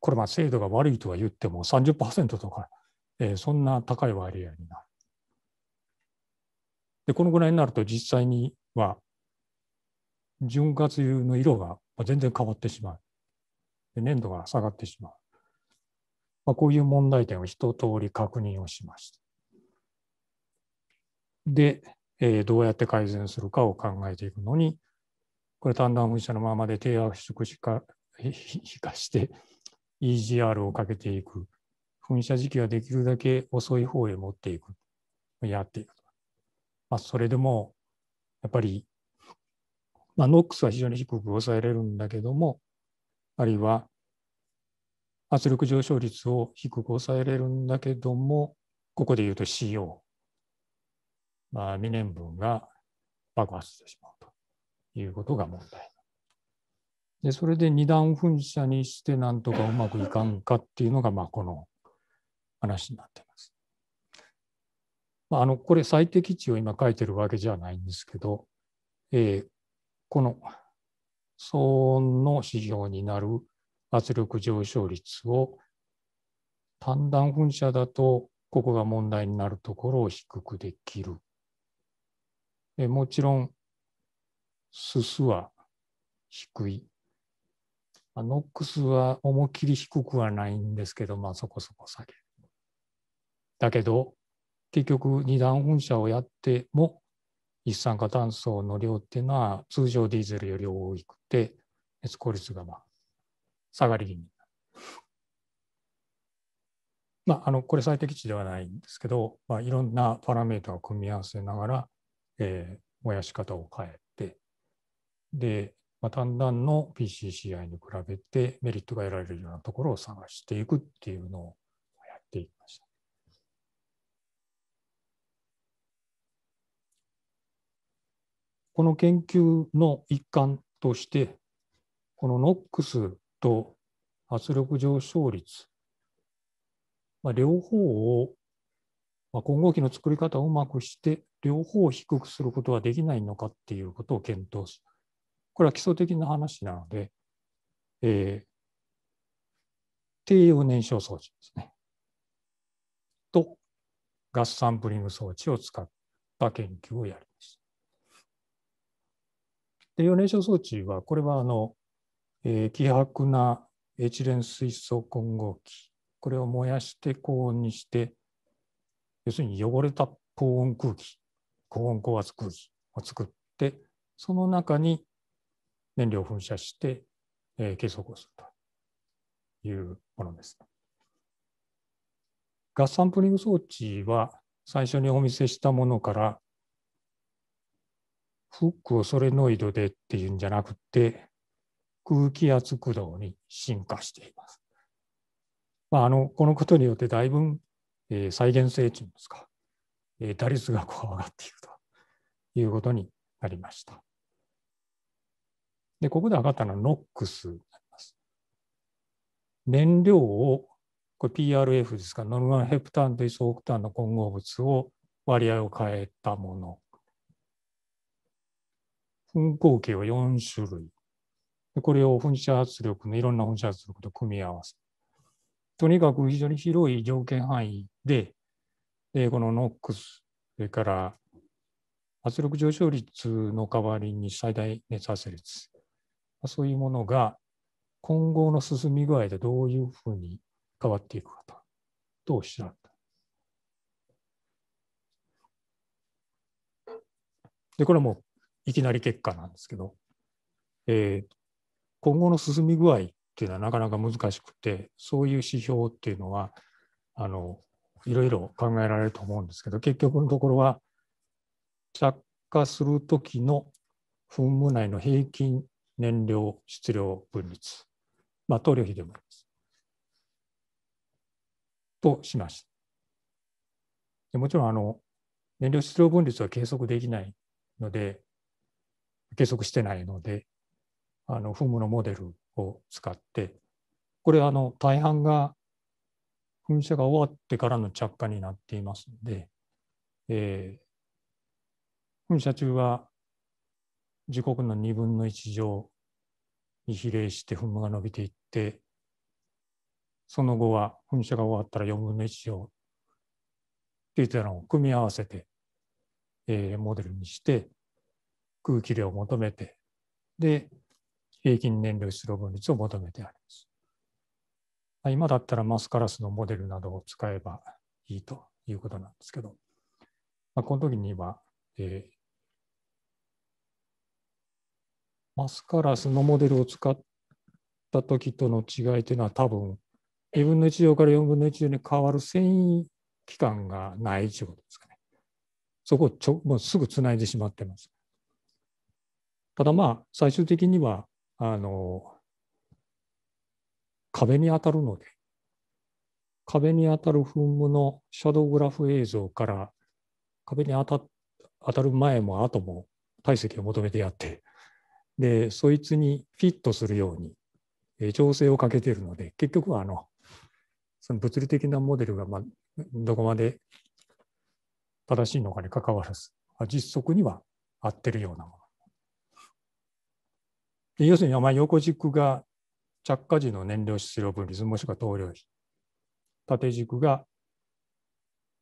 これまあ精度が悪いとは言っても30%とか、えー、そんな高い割合になる。で、このぐらいになると実際には潤滑油の色が全然変わってしまう。で粘度が下がってしまう。まあ、こういう問題点を一通り確認をしました。で、えー、どうやって改善するかを考えていくのに、これ単断噴射のままで低圧縮しか比較 [LAUGHS] して EGR をかけていく。噴射時期はできるだけ遅い方へ持っていく。やっていくと。まあ、それでもやっぱり、まあ、ノックスは非常に低く抑えられるんだけどもあるいは圧力上昇率を低く抑えられるんだけどもここで言うと CO、まあ、未燃分が爆発してしまうということが問題。でそれで二段噴射にしてなんとかうまくいかんかっていうのが、まあ、この話になっています。まあ、あのこれ最適値を今書いてるわけじゃないんですけど、えー、この騒音の指標になる圧力上昇率を単弾噴射だとここが問題になるところを低くできる。えもちろん、すすは低い。ノックスは思いっきり低くはないんですけど、まあそこそこ下げる。だけど、結局二段噴射をやっても一酸化炭素の量っていうのは通常ディーゼルより多くて熱効率がまあ下がり気味まあ、あのこれ最適値ではないんですけど、まあ、いろんなパラメータを組み合わせながら、えー、燃やし方を変えてで、まあ、だんだんの PCCI に比べてメリットが得られるようなところを探していくっていうのをやっていきました。この研究の一環として、このノックスと圧力上昇率、まあ、両方を、まあ、混合器の作り方をうまくして、両方を低くすることはできないのかっていうことを検討する。これは基礎的な話なので、えー、低用燃焼装置ですね。と、ガスサンプリング装置を使った研究をやる。で、4燃焼装置は、これはあの、えー、希薄なエチレン水素混合器、これを燃やして高温にして、要するに汚れた高温空気、高温高圧空気を作って、その中に燃料を噴射して、えー、計測をするというものです。ガスサンプリング装置は最初にお見せしたものからフックをソレノイドでっていうんじゃなくて、空気圧駆動に進化しています。まあ、あのこのことによってだいぶ、えー、再現性というんですか、えー、打率がこう上がっていくということになりました。で、ここで上がったのはノックスになります。燃料を、これ PRF ですか、ノルマンヘプタンとイソオクタンの混合物を割合を変えたもの。合計は4種類。これを噴射圧力のいろんな噴射圧力と組み合わせ。とにかく非常に広い条件範囲で、えこのノックス、それから圧力上昇率の代わりに最大熱圧率、そういうものが今後の進み具合でどういうふうに変わっていくかと、とおっしゃった。で、これはもういきなり結果なんですけど、えー、今後の進み具合っていうのはなかなか難しくてそういう指標っていうのはあのいろいろ考えられると思うんですけど結局のところは着火する時の噴霧内の平均燃料質量分率、まあ、投量比でもあります。としました。でもちろんあの燃料質量分率は計測できないので計測してないので、あの、噴霧のモデルを使って、これ、あの、大半が噴射が終わってからの着火になっていますので、えー、噴射中は時刻の2分の1乗に比例して噴霧が伸びていって、その後は噴射が終わったら4分の1乗っていったのを組み合わせて、えー、モデルにして、空気量を求めて、で、平均燃料出力分率を求めてあります。今だったらマスカラスのモデルなどを使えばいいということなんですけど、まあ、この時には、えー、マスカラスのモデルを使った時との違いというのは多分、1分の1乗から4分の1乗に変わる繊維期間がないということですかね。そこをちょもうすぐつないでしまってます。ただまあ最終的にはあの壁に当たるので壁に当たる噴霧のシャドウグラフ映像から壁に当た当たる前も後も体積を求めてやってでそいつにフィットするように、え調整をかけているので結局はあのその物理的なモデルが、まあ、どこまで正しいのかにかかわらず実測には合ってるようなもので要するに、まあ、横軸が着火時の燃料質量分率もしくは投量比。縦軸が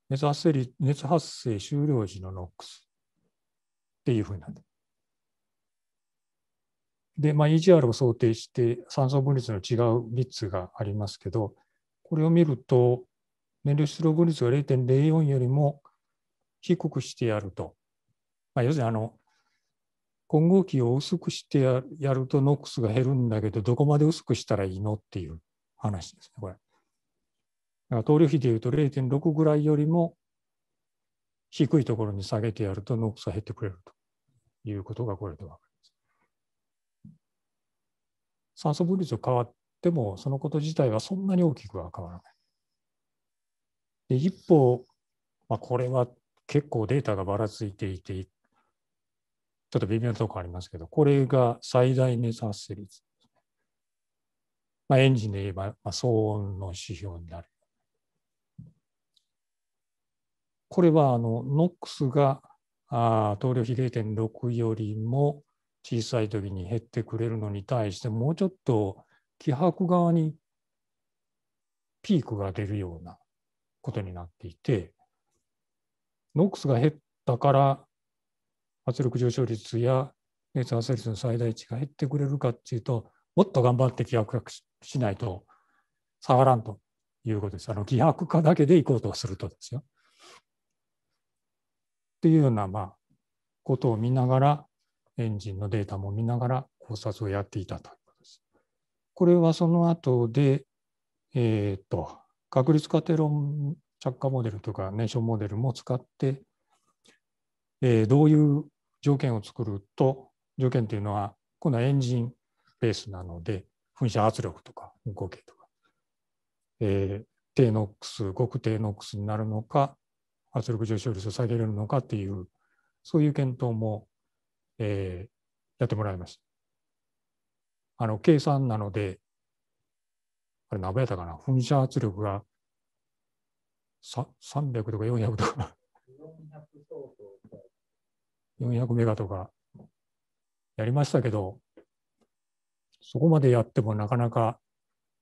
熱発生熱発生終了時のノックスっていうふうになってる。で、まあ、EGR を想定して酸素分率の違う3つがありますけど、これを見ると、燃料出力分率が0.04よりも低くしてやると、まあ、要するにあの混合器を薄くしてやるとノックスが減るんだけど、どこまで薄くしたらいいのっていう話ですね、これ。だから投了比でいうと0.6ぐらいよりも低いところに下げてやるとノックスが減ってくれるということがこれで分かります。酸素分率が変わっても、そのこと自体はそんなに大きくは変わらない。で一方、まあ、これは結構データがばらついていて、ちょっと微妙なとこありますけど、これが最大目指せ率、まあ、エンジンで言えば、まあ、騒音の指標になる。これはあのノックスがあ投量比0.6よりも小さい時に減ってくれるのに対して、もうちょっと気迫側にピークが出るようなことになっていて、ノックスが減ったから圧力上昇率や発圧率の最大値が減ってくれるかっていうと、もっと頑張って気迫しないと下がらんということです。あの気迫化だけでいこうとするとですよ。っていうような、まあ、ことを見ながら、エンジンのデータも見ながら考察をやっていたということです。これはその後で、えっ、と、確率化テロン着火モデルとか燃焼モデルも使って、えー、どういう条件を作ると条件というのは今度はエンジンベースなので噴射圧力とか運行系とか、えー、低ノックス極低ノックスになるのか圧力上昇率を下げれるのかっていうそういう検討も、えー、やってもらいました。あの計算なのであれ何倍やったかな噴射圧力が300とか400とか400メガとかやりましたけど、そこまでやってもなかなか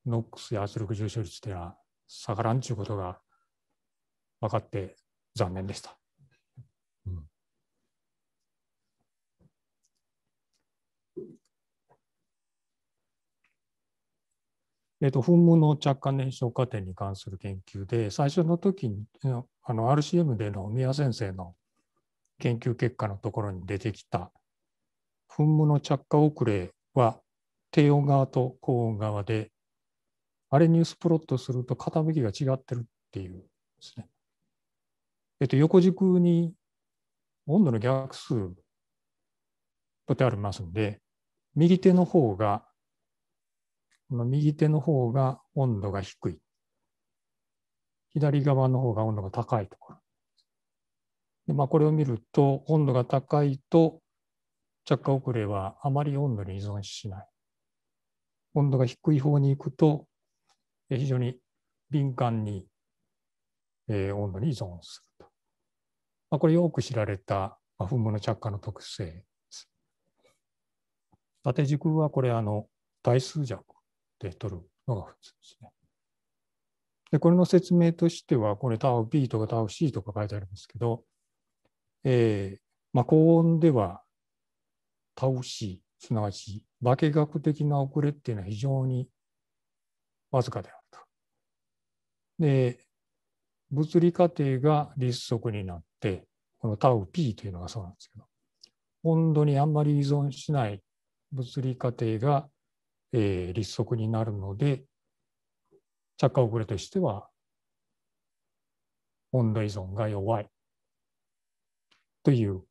NOx や圧力重症率っていうのは下がらんということが分かって残念でした。えーと、噴霧の着火燃焼過程に関する研究で最初の時にあの RCM での宮先生の研究結果のところに出てきた噴霧の着火遅れは低温側と高温側であれニュースプロットすると傾きが違ってるっていうですね。えっと、横軸に温度の逆数とってありますんで、右手の方が、この右手の方が温度が低い。左側の方が温度が高いところ。まあ、これを見ると温度が高いと着火遅れはあまり温度に依存しない。温度が低い方に行くと非常に敏感に、えー、温度に依存すると。まあ、これよく知られた、まあ、噴霧の着火の特性です。縦軸はこれあの対数弱で取るのが普通ですね。でこれの説明としてはこれタオ b とかオ c とか書いてあるんですけどえー、まあ、高温では倒し、すなわち化学的な遅れっていうのは非常にわずかであると。で、物理過程が立則になって、このタウ P というのがそうなんですけど、温度にあんまり依存しない物理過程が、えー、立則になるので、着火遅れとしては温度依存が弱いという。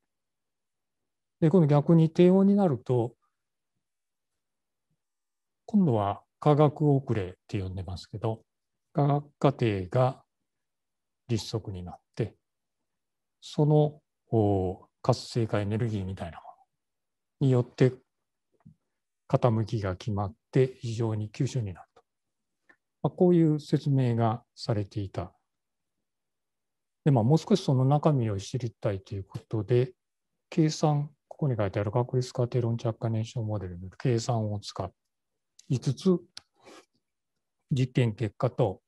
で、この逆に低温になると、今度は化学遅れって呼んでますけど、化学過程が立足になって、その活性化エネルギーみたいなものによって傾きが決まって非常に急所になると、まあ、こういう説明がされていたで、まあ、もう少しその中身を知りたいということで、計算、ここに書いてある確率化ロン着火燃焼モデルの計算を使いつつ、実験結果と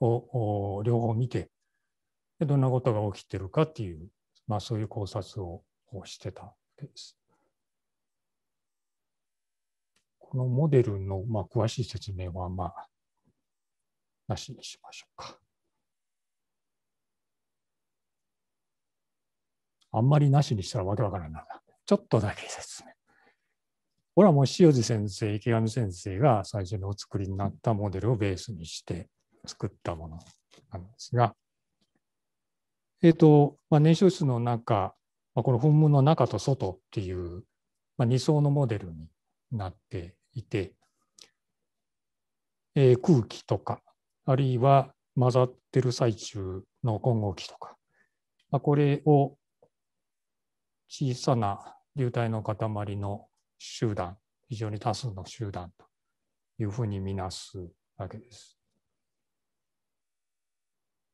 を両方見て、どんなことが起きてるかっていう、まあ、そういう考察をしてたわけです。このモデルの、まあ、詳しい説明は、まあ、なしにしましょうか。あんまりなしにしたらわけわからないな。ちょっとだけ説明。これはもう塩地先生、池上先生が最初にお作りになったモデルをベースにして作ったものなんですが、えっ、ー、と、まあ、燃焼室の中、まあ、この噴霧の中と外っていう、まあ、2層のモデルになっていて、えー、空気とか、あるいは混ざってる最中の混合気とか、まあ、これを小さな流体の塊の集団、非常に多数の集団というふうにみなすわけです。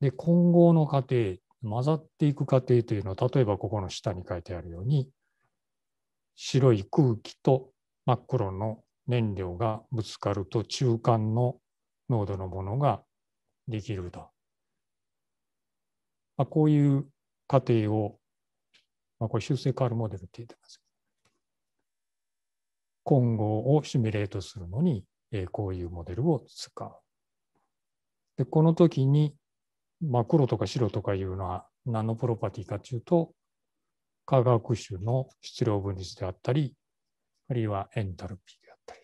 で、混合の過程、混ざっていく過程というのは、例えばここの下に書いてあるように、白い空気と真っ黒の燃料がぶつかると中間の濃度のものができると。まあ、こういう過程をまあ、これ修正カールモデルって言ってます。今後をシミュレートするのに、えー、こういうモデルを使う。で、この時に、まあ、黒とか白とかいうのは何のプロパティかというと、化学種の質量分率であったり、あるいはエンタルピーであったり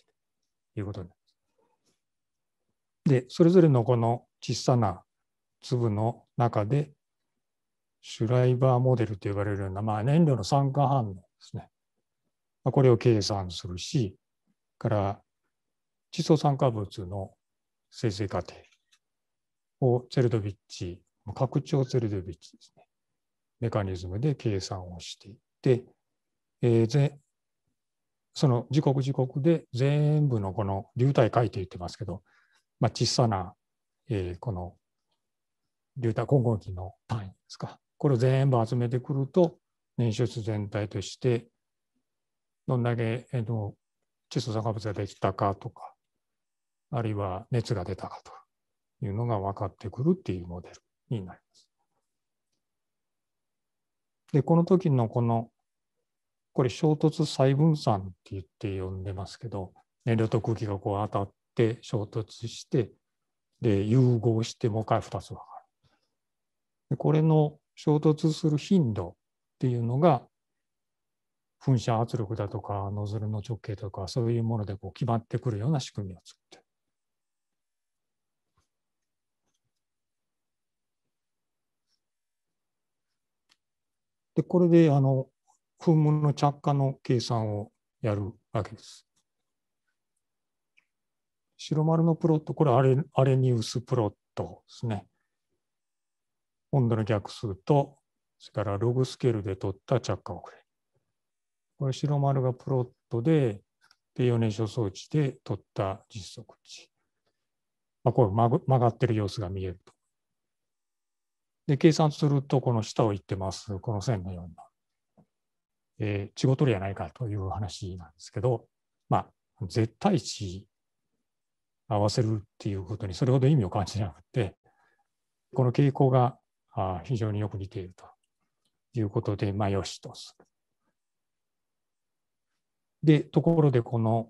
ということになります。で、それぞれのこの小さな粒の中でシュライバーモデルと呼ばれるような、まあ、燃料の酸化反応ですね。まあ、これを計算するし、から窒素酸化物の生成過程をチェルドビッチ、拡張チェルドビッチですね。メカニズムで計算をしていって、えー、ぜその時刻時刻で全部のこの流体いと言ってますけど、まあ、小さな、えー、この流体混合器の単位ですかこれを全部集めてくると、捻出全体として、どんだけ、えっと窒素酸化物ができたかとか、あるいは熱が出たかというのが分かってくるっていうモデルになります。で、この時のこの、これ衝突再分散って言って呼んでますけど、燃料と空気がこう当たって衝突して、で、融合してもう一回2つ分かる。でこれの衝突する頻度っていうのが噴射圧力だとかノズルの直径とかそういうものでこう決まってくるような仕組みを作ってる。でこれであの噴霧の着火の計算をやるわけです。白丸のプロット、これアレアレニウスプロットですね。温度の逆数と、それからログスケールで取った着火遅れ。これ白丸がプロットで、低4燃焼装置で取った実測値。まあ、こう曲がってる様子が見えると。で、計算すると、この下を行ってます、この線のような、えー、ご取りやないかという話なんですけど、まあ、絶対値合わせるっていうことにそれほど意味を感じなくて、この傾向があ非常によく似ているということで、まあ、よしとする。で、ところでこの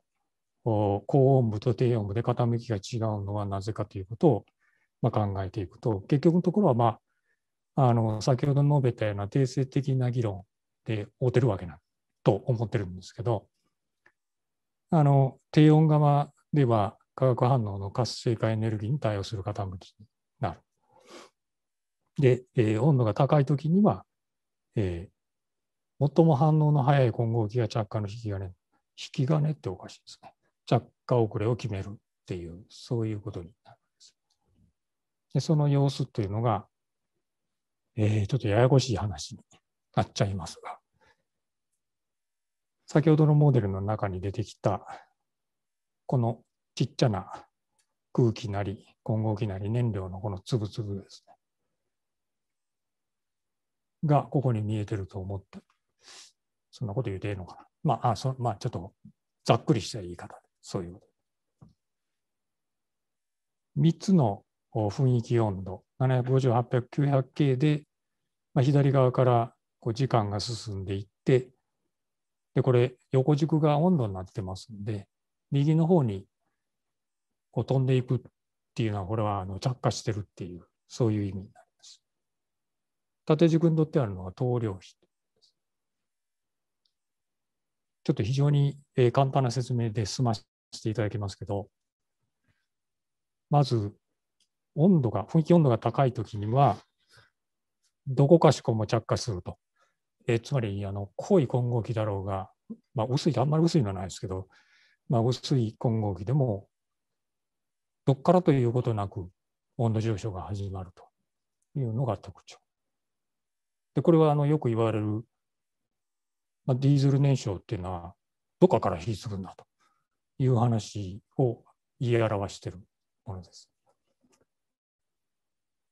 高音部と低音部で傾きが違うのはなぜかということを、まあ、考えていくと、結局のところは、まあ、あの先ほど述べたような定性的な議論で合うてるわけなと思ってるんですけど、あの低音側では化学反応の活性化エネルギーに対応する傾きになる。で、えー、温度が高いときには、えー、最も反応の早い混合機が着火の引き金。引き金っておかしいですね。着火遅れを決めるっていう、そういうことになるんです。でその様子というのが、えー、ちょっとややこしい話になっちゃいますが、先ほどのモデルの中に出てきた、このちっちゃな空気なり、混合器なり、燃料のこの粒々ですね。がここに見えてると思って、そんなこと言うていいのかな。まあ、あそまあ、ちょっとざっくりした言い方で、そういうこと。3つの雰囲気温度、750、800、900系で、まあ、左側からこう時間が進んでいって、で、これ、横軸が温度になってますんで、右の方にこう飛んでいくっていうのは、これはあの着火してるっていう、そういう意味になる。縦軸に取ってあるのが投量比。ちょっと非常に簡単な説明で済ませていただきますけど、まず、温度が、噴気温度が高いときには、どこかしこも着火すると。えつまりあの、濃い混合器だろうが、まあ、薄い、あんまり薄いのはないですけど、まあ、薄い混合器でも、どっからということなく温度上昇が始まるというのが特徴。で、これはあのよく言われる、まあ、ディーゼル燃焼っていうのは、どこから引き継ぐんだという話を言い表しているものです。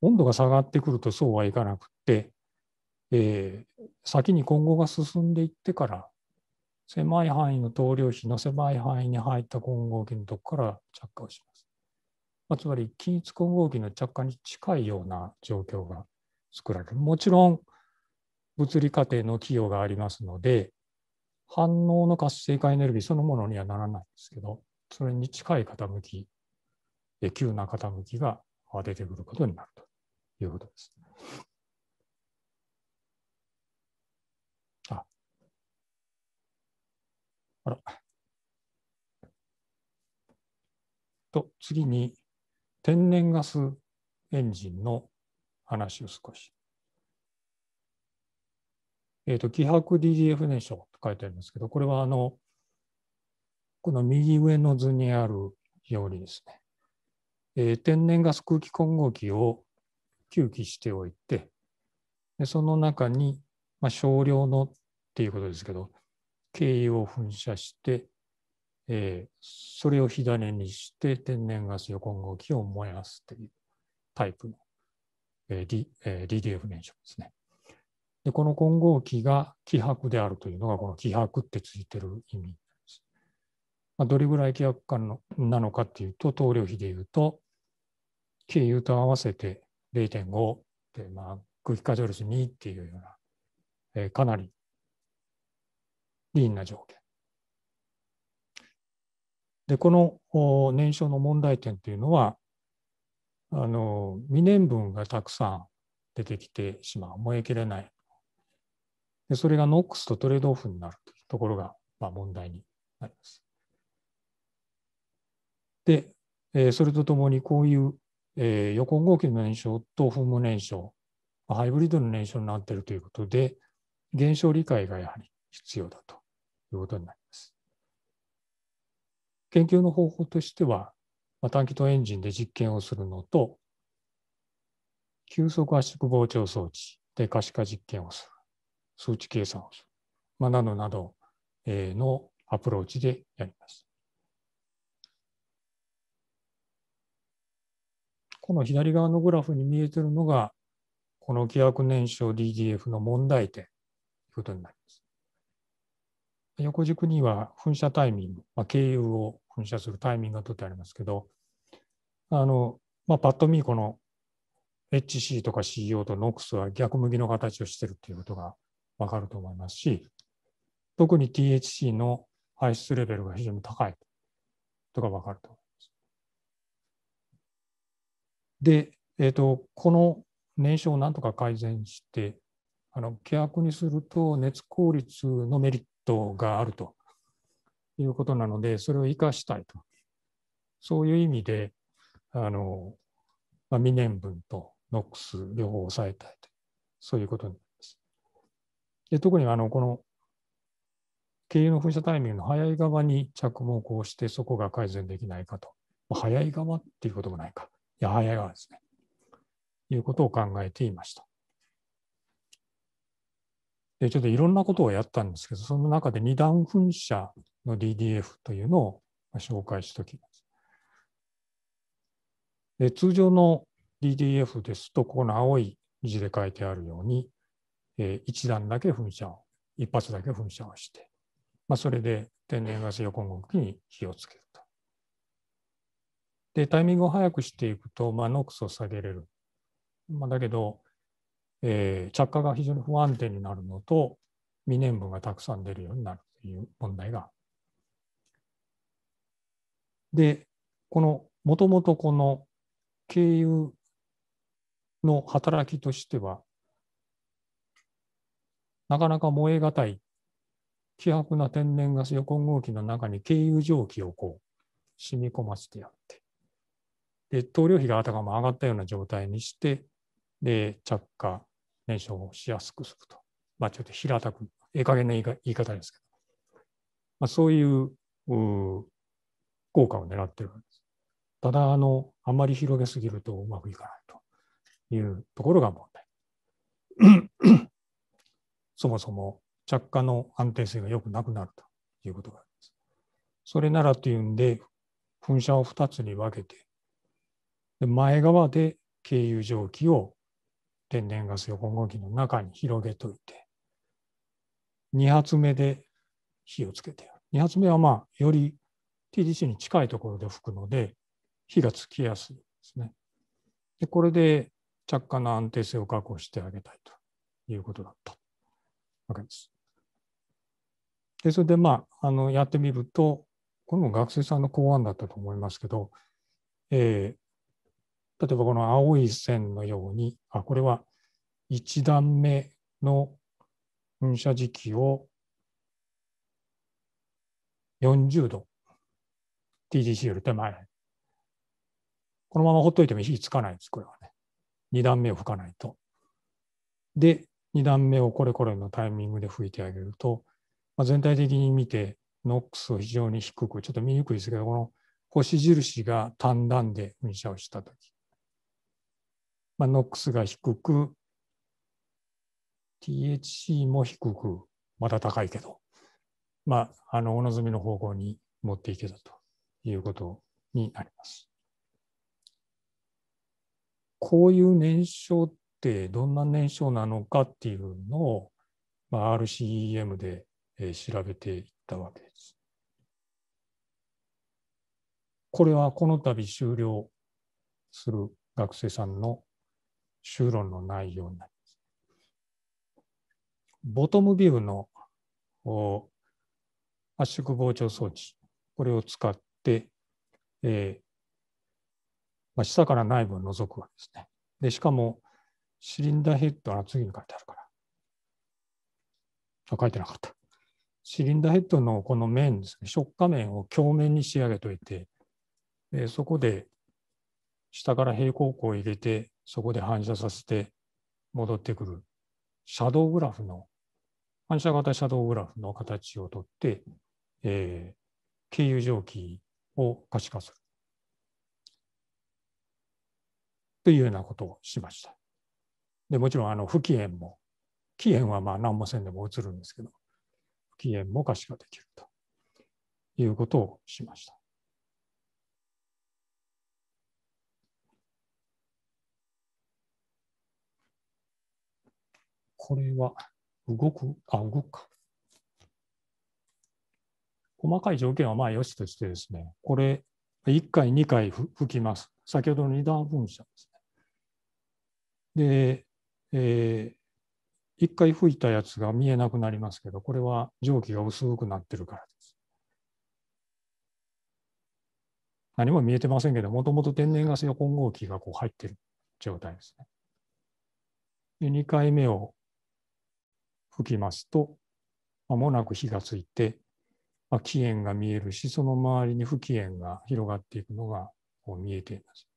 温度が下がってくるとそうはいかなくて、えー、先に混合が進んでいってから狭い範囲の投量比の狭い範囲に入った混合器のとこから着火をします。まあ、つまり均一混合機の着火に近いような状況が作られる。もちろん物理過程の寄与がありますので、反応の活性化エネルギーそのものにはならないんですけど、それに近い傾き、急な傾きが出てくることになるということです。ああら。と、次に天然ガスエンジンの話を少し。えっ、ー、と、希薄 d d f 燃焼と書いてありますけど、これはあの、この右上の図にあるようにですね、えー、天然ガス空気混合器を吸気しておいて、でその中に、まあ、少量のっていうことですけど、軽油を噴射して、えー、それを火種にして天然ガス予混合器を燃やすというタイプの、えーえー、DDF 燃焼ですね。でこの混合器が希薄であるというのがこの希薄ってついてる意味です。まあ、どれぐらい希薄感なのかっていうと投量比でいうと経由と合わせて0.5で、まあ、空気化剰率2っていうような、えー、かなりリーンな条件。でこの燃焼の問題点というのはあの未燃分がたくさん出てきてしまう燃えきれないでそれがノックスとトレードオフになるというところが、まあ、問題になります。で、えそれとともにこういう、え横合金の燃焼と噴霧燃焼、ハイブリッドの燃焼になっているということで、現象理解がやはり必要だということになります。研究の方法としては、まあ、短気筒エンジンで実験をするのと、急速圧縮膨張装置で可視化実験をする。数値計算をする、まあ、などなどのアプローチでやります。この左側のグラフに見えてるのが、この規約燃焼 DDF の問題点ということになります。横軸には噴射タイミング、まあ、経由を噴射するタイミングが取ってありますけど、あのまあ、パッと見、この HC とか CO と NOx は逆向きの形をしてるということが分かると思いますし特に THC の排出レベルが非常に高いとか分かると思います。で、えーと、この燃焼をなんとか改善してあの規約にすると熱効率のメリットがあるということなのでそれを生かしたいとそういう意味であの、まあ、未燃分とノックス両方抑えたいとそういうことになります。で特にあのこの経由の噴射タイミングの早い側に着目をして、そこが改善できないかと。早い側っていうこともないか。いや、早い側ですね。いうことを考えていました。で、ちょっといろんなことをやったんですけど、その中で二段噴射の DDF というのを紹介しておきます。で通常の DDF ですと、ここの青い字で書いてあるように、えー、1段だけ噴射を、1発だけ噴射をして、まあ、それで天然ガス横混合機に火をつけると。で、タイミングを早くしていくと、まあ、ノックスを下げれる。まあ、だけど、えー、着火が非常に不安定になるのと、未燃分がたくさん出るようになるという問題がで、このもともとこの軽油の働きとしては、なかなか燃えがたい希薄な天然ガスや混合気の中に経由蒸気をこう染み込ませてやってで投量比があたかも上がったような状態にしてで着火燃焼をしやすくするとまあちょっと平たくええ加減な言い方ですけど、まあ、そういう効果を狙ってるわけです。ただあのあまり広げすぎるとうまくいかないというところが問題。そもそも着火の安定性が良くなくなるということがあります。それならというんで、噴射を2つに分けて、で前側で軽油蒸気を天然ガス横動機の中に広げといて、2発目で火をつけてやる。2発目はまあ、より TDC に近いところで吹くので、火がつきやすいですね。でこれで着火の安定性を確保してあげたいということだった。わけです。で、それでまあ、あのやってみると、これも学生さんの考案だったと思いますけど、えー、例えばこの青い線のように、あ、これは1段目の噴射時期を40度、TDC より手前。このままほっといても火つかないです、これはね。2段目を吹かないと。で、2段目をこれこれのタイミングで吹いてあげると、まあ、全体的に見てノックスを非常に低く、ちょっと見にくいですけど、この星印が単段で噴射をしたとき、まあ、ノックスが低く、THC も低く、まだ高いけど、まあ、あのお望みの方向に持っていけたということになります。こういう燃焼っってどんな燃焼なのかっていうのを、まあ、RCEM で、えー、調べていったわけです。これはこの度終了する学生さんの修論の内容になります。ボトムビューの圧縮膨張装置、これを使って、えーまあ、下から内部を除くわけですね。でしかもシリンダーヘッドの次に書いてあるから。書いてなかった。シリンダーヘッドのこの面ですね、触下面を鏡面に仕上げといて、でそこで下から平行光を入れて、そこで反射させて戻ってくるシャドウグラフの、反射型シャドウグラフの形をとって、えー、経由蒸気を可視化する。というようなことをしました。でもちろんあの不機嫌も起炎はまあ何もせんでも映るんですけど不機嫌も可視化できるということをしました。これは動く、あ、動くか。細かい条件はまあよしとしてですね、これ1回、2回吹きます。先ほどの二段分射ですね。で、えー、一回吹いたやつが見えなくなりますけど、これは蒸気が薄くなってるからです。何も見えてませんけど、もともと天然ガスや混合気がこう入ってる状態ですね。で2回目を吹きますと、まもなく火がついて、まあ、起が見えるし、その周りに不起源が広がっていくのがこう見えています。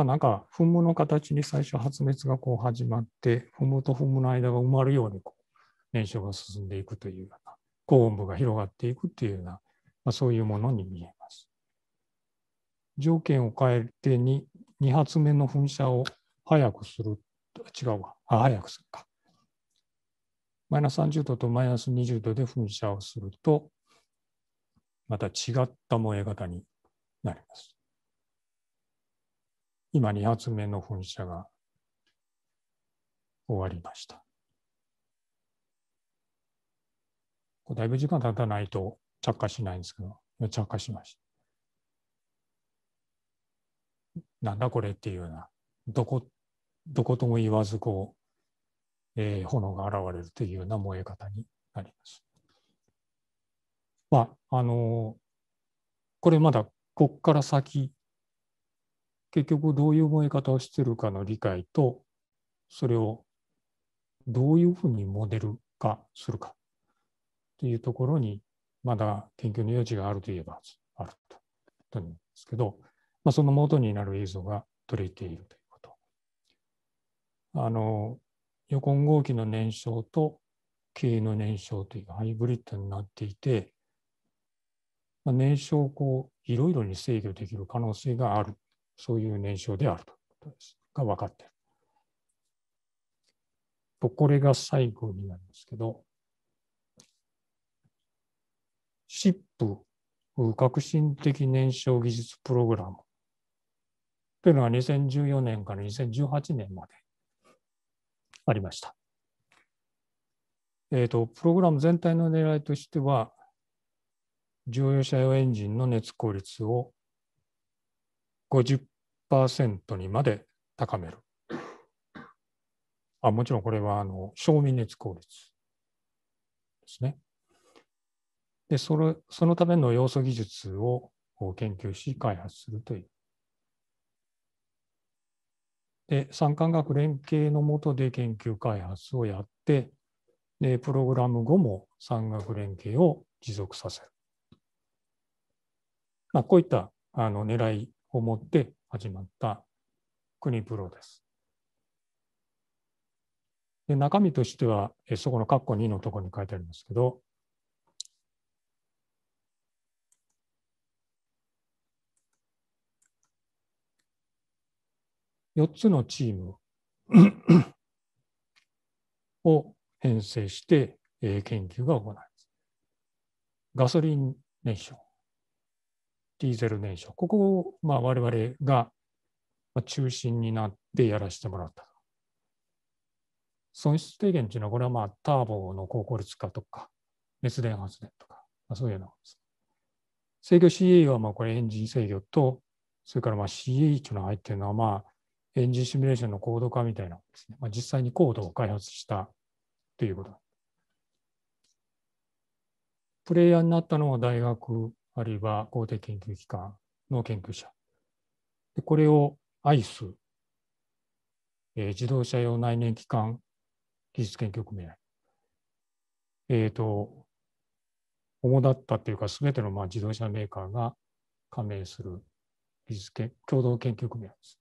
まあ、なんか、噴霧の形に最初発熱がこう始まって、噴霧と噴霧の間が埋まるようにこう燃焼が進んでいくというような、高温部が広がっていくというような、まあ、そういうものに見えます。条件を変えて 2, 2発目の噴射を早くする、違うわ、あくするか。マイナス30度とマイナス20度で噴射をすると、また違った燃え方になります。今2発目の噴射が終わりました。だいぶ時間経たないと着火しないんですけど、着火しました。なんだこれっていうような、どこ、どことも言わずこう、えー、炎が現れるというような燃え方になります。まあ、あのこれまだこっから先結局どういう燃え方をしてるかの理解とそれをどういうふうにモデル化するかというところにまだ研究の余地があるといえばあるということなんですけど、まあ、その元になる映像が取れているということ。あの横混号機の燃焼と経営の燃焼というハイブリッドになっていて、まあ、燃焼をいろいろに制御できる可能性があるそういう燃焼であるということです。が分かっている。と、これが最後になりますけど、シップ革新的燃焼技術プログラムというのは2014年から2018年までありました。えっ、ー、と、プログラム全体の狙いとしては、乗用車用エンジンの熱効率を50 10%にまで高める。あもちろんこれはあの省味熱効率ですね。でそれそのための要素技術を研究し開発するという。で産官学連携のもとで研究開発をやってでプログラム後も産学連携を持続させる。まあ、こういったあの狙いを持って始まった国プロです。で中身としては、そこの括弧2のところに書いてありますけど、4つのチーム [COUGHS] を編成して研究が行われます。ガソリン燃焼、ディーゼル燃焼、ここをまあ我々が中心になってやらせてもらった。損失低減というのは、これはまあターボの高効率化とか、熱電発電とか、まあ、そういうのです。制御 CA はまあこれエンジン制御と、それからまあ CA というのが入っているのは、まあ、エンジンシミュレーションの高度化みたいなですね。まあ、実際にコードを開発したということ。プレイヤーになったのは大学あるいは公的研究機関の研究者。でこれを ICE、えー、自動車用内燃機関技術研究組合。えっ、ー、と、主だったというか、すべてのまあ自動車メーカーが加盟する技術研共同研究組合です。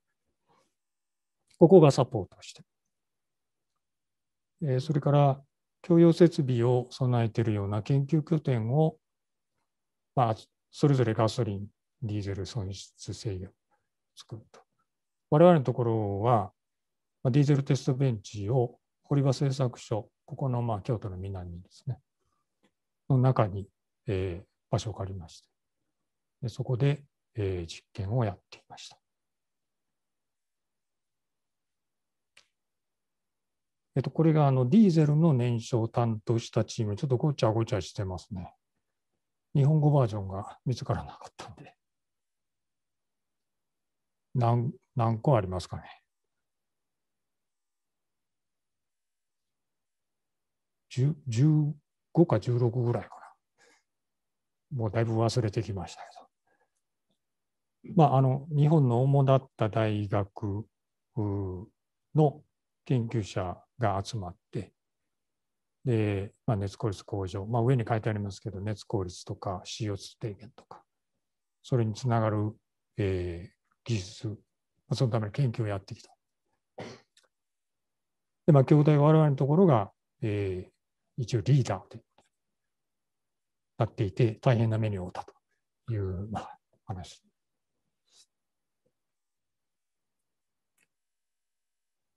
ここがサポートして。えー、それから、共用設備を備えているような研究拠点をまあ、それぞれガソリン、ディーゼル損失制御を作ると。我々のところは、まあ、ディーゼルテストベンチを堀場製作所、ここのまあ京都の南にですね、の中に、えー、場所を借りまして、でそこで、えー、実験をやっていました。えっと、これがあのディーゼルの燃焼を担当したチーム、ちょっとごちゃごちゃしてますね。日本語バージョンが見つからなかったんで何何個ありますかね15か16ぐらいかなもうだいぶ忘れてきましたけどまああの日本の主だった大学の研究者が集まってで、まあ、熱効率向上、まあ、上に書いてありますけど、熱効率とか CO2 低減とか、それにつながる、えー、技術、まあ、そのための研究をやってきた。で、まあ、兄弟我々のところが、えー、一応リーダーでなっていて、大変な目に遭ったという、まあ、話。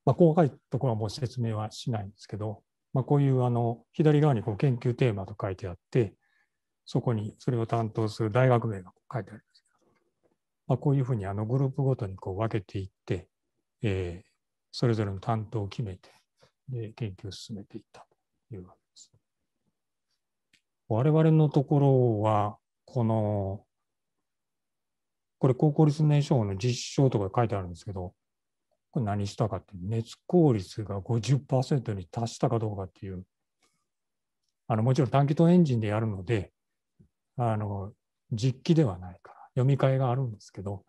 まあ、細かいところはもう説明はしないんですけど、まあ、こういうあの左側にこう研究テーマと書いてあって、そこにそれを担当する大学名が書いてあります。まあ、こういうふうにあのグループごとにこう分けていって、えー、それぞれの担当を決めて、で研究を進めていったというわけです。我々のところは、この、これ、高校立年賞の実証とか書いてあるんですけど、これ何したかって熱効率が50%に達したかどうかっていうあのもちろん短気筒エンジンでやるのであの実機ではないから読み替えがあるんですけど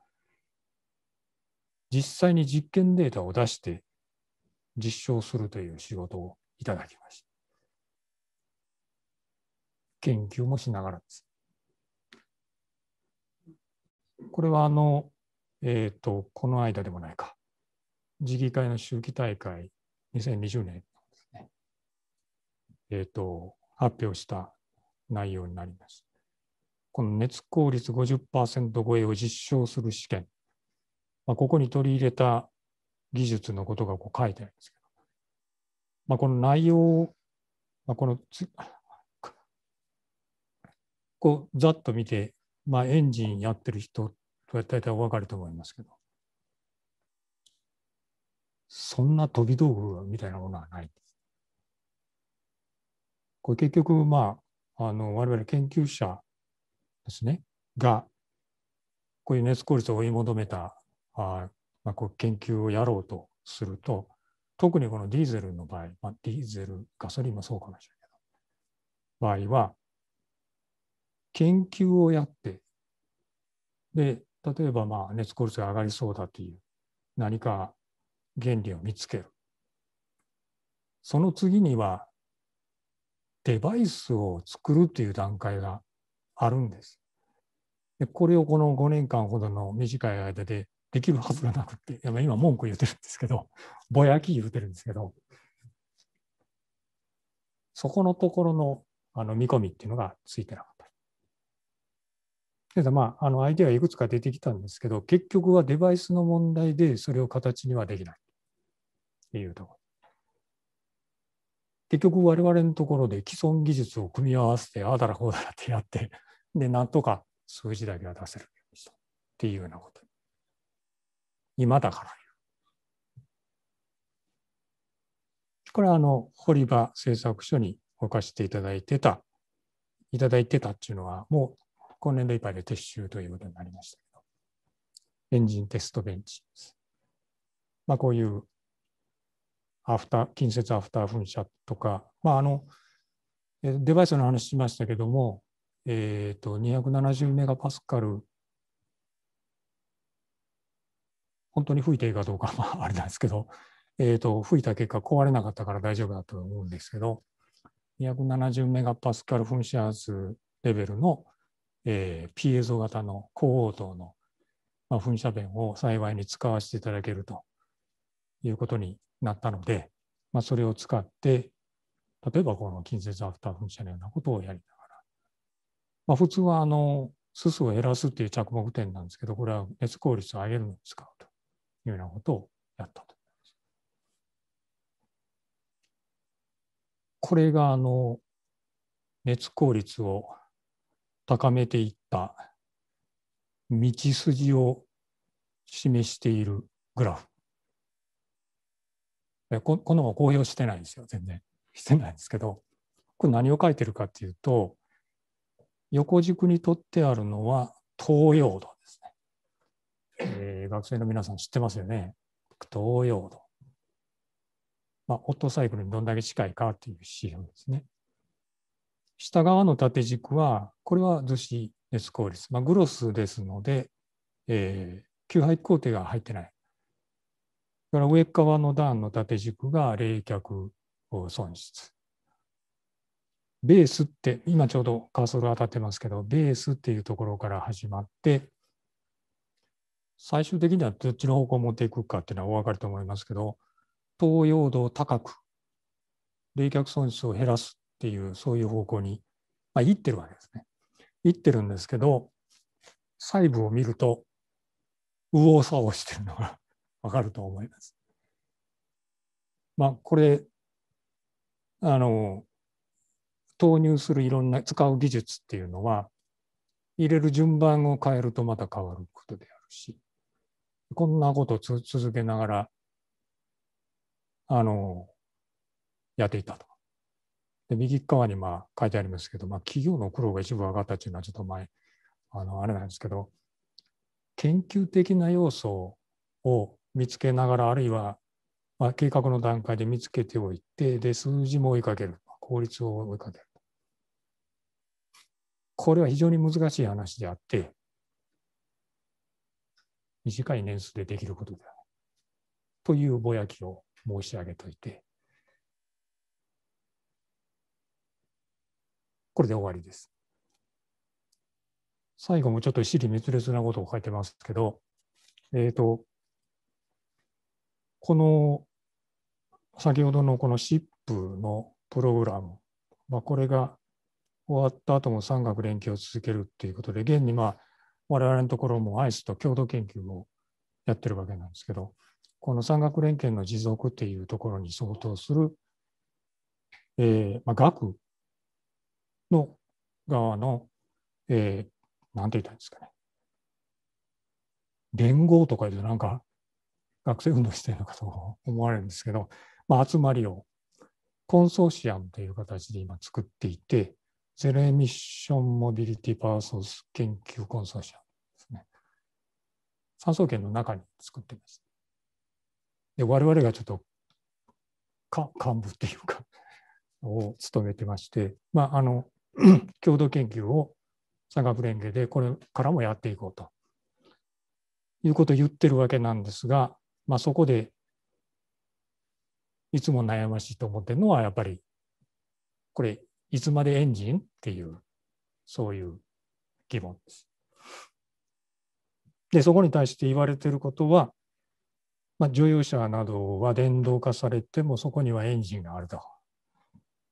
実際に実験データを出して実証するという仕事をいただきました。研究もしながらです。これはあの、えっ、ー、と、この間でもないか。次議会の秋季大会2020年ですね、えーと、発表した内容になります。この熱効率50%超えを実証する試験、まあ、ここに取り入れた技術のことがこう書いてあるんですけど、まあ、この内容を、まあ、このつこうざっと見て、まあ、エンジンやってる人と大体お分かると思いますけど、そんな飛び道具みたいなものはないこれ結局、まあ、あの我々研究者ですね、が、こういう熱効率を追い求めたあ、まあ、こう研究をやろうとすると、特にこのディーゼルの場合、まあ、ディーゼル、ガソリンもそうかもしれないけど、場合は、研究をやって、で、例えばまあ熱効率が上がりそうだという何か原理を見つける。その次にはデバイスを作るという段階があるんです。でこれをこの5年間ほどの短い間でできるはずがなくて、今文句言うてるんですけど、ぼやき言うてるんですけど、そこのところのあの見込みっていうのがついてなかった。けどまあ、あのアイデアいくつか出てきたんですけど、結局はデバイスの問題でそれを形にはできない。っていうところ。結局我々のところで既存技術を組み合わせてああだらこうだらってやって [LAUGHS] でなんとか数字だけは出せるようにしたっていうようなこと今だからこれはあの堀場製作所に置かせていただいてたいただいてたっていうのはもう今年度いっぱいで撤収ということになりましたけどエンジンテストベンチです。まあこういうアフター近接アフター噴射とか、まあ、あのデバイスの話しましたけども、えーと、270メガパスカル本当に吹いていいかどうか、まあ、あれなんですけど、えーと、と吹いた結果壊れなかったから大丈夫だと思うんですけど270メガパスカル噴射圧レベルの、えー、ピエゾ型の高応答の、まあ、噴射弁を幸いに使わせていただけるということになったので、まあ、それを使って、例えばこの近接アフター噴射のようなことをやりながら、まあ、普通はあの、すすを減らすっていう着目点なんですけど、これは熱効率を上げるのに使うというようなことをやったと。これがあの熱効率を高めていった道筋を示しているグラフここの公表してないんですよ全然してないんですけどこれ何を書いてるかっていうと横軸に取ってあるのは東洋度ですね、えー、学生の皆さん知ってますよね東洋度まあ、オットサイクルにどんだけ近いかっていう指標ですね。下側の縦軸は、これは図紙熱効率。まあ、グロスですので、えー、吸配工程が入ってない。から上側の段の縦軸が冷却損失。ベースって、今ちょうどカーソル当たってますけど、ベースっていうところから始まって、最終的にはどっちの方向を持っていくかっていうのはお分かりと思いますけど、東洋度を高く、冷却損失を減らすっていう、そういう方向に、まあ、いってるわけですね。いってるんですけど、細部を見ると、右往左往してるのがわかると思います。まあ、これ、あの、投入するいろんな使う技術っていうのは、入れる順番を変えるとまた変わることであるし、こんなことを続けながら、あの、やっていたと。で右側にまあ書いてありますけど、まあ、企業の苦労が一部上がったというのはちょっと前、あのあれなんですけど、研究的な要素を見つけながら、あるいは、まあ、計画の段階で見つけておいて、で、数字も追いかける。効率を追いかける。これは非常に難しい話であって、短い年数でできることだ。というぼやきを申し上げといて、これで終わりです。最後もちょっと尻滅裂なことを書いてますけど、えっ、ー、と、この先ほどのこの SIP のプログラム、まあ、これが終わった後も産学連携を続けるっていうことで、現にまあ我々のところも ICE と共同研究をやってるわけなんですけど、この産学連携の持続っていうところに相当する、えーまあ、学の側の、えー、なんて言ったんですかね、連合とかいうとなんか学生運動してるのかと [LAUGHS] 思われるんですけど、まあ、集まりをコンソーシアムという形で今作っていて、ゼロエミッションモビリティパーソース研究コンソーシアムですね。産総研の中に作っています。で、我々がちょっとか幹部っていうかを務めてまして、まあ、あの [CLEARS THROAT] 共同研究を産学連携でこれからもやっていこうということを言ってるわけなんですが、まあ、そこでいつも悩ましいと思ってるのはやっぱりこれいつまでエンジンっていうそういう疑問です。でそこに対して言われてることは、まあ、乗用車などは電動化されてもそこにはエンジンがあると、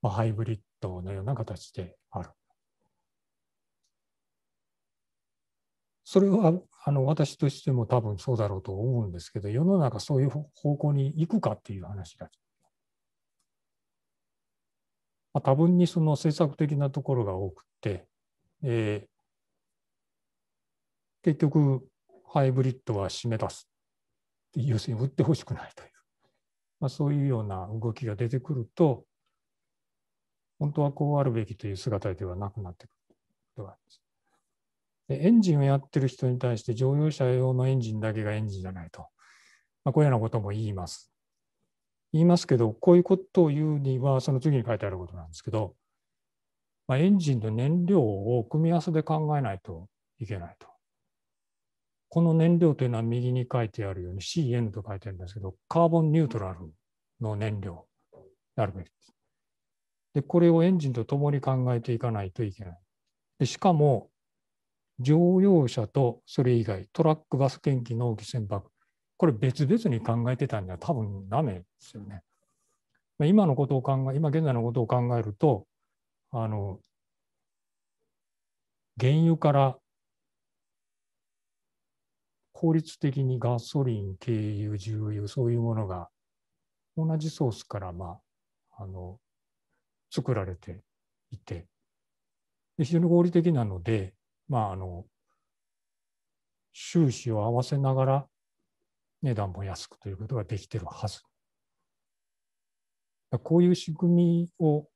まあ、ハイブリッドのような形である。それはあの私としても多分そうだろうと思うんですけど世の中そういう方向に行くかっていう話が。まあ、多分にその政策的なところが多くて、えー、結局ハイブリッドは締め出す要するに売ってほしくないという、まあ、そういうような動きが出てくると本当はこうあるべきという姿ではなくなってくるとはます。でエンジンをやってる人に対して乗用車用のエンジンだけがエンジンじゃないと、まあ、こういうようなことも言います。言いますけど、こういうことを言うには、その次に書いてあることなんですけど、まあ、エンジンと燃料を組み合わせで考えないといけないと。この燃料というのは右に書いてあるように CN と書いてあるんですけど、カーボンニュートラルの燃料であるべきです。で、これをエンジンと共に考えていかないといけない。でしかも、乗用車とそれ以外、トラック、バス、検機、農機、船舶、これ別々に考えてたんじゃ多分ダメですよね。今のことを考え、今現在のことを考えると、あの、原油から効率的にガソリン、軽油、重油、そういうものが同じソースから、まあ、あの、作られていて、非常に合理的なので、まあ、あの、収支を合わせながら値段も安くということができてるはず。こういう仕組みを、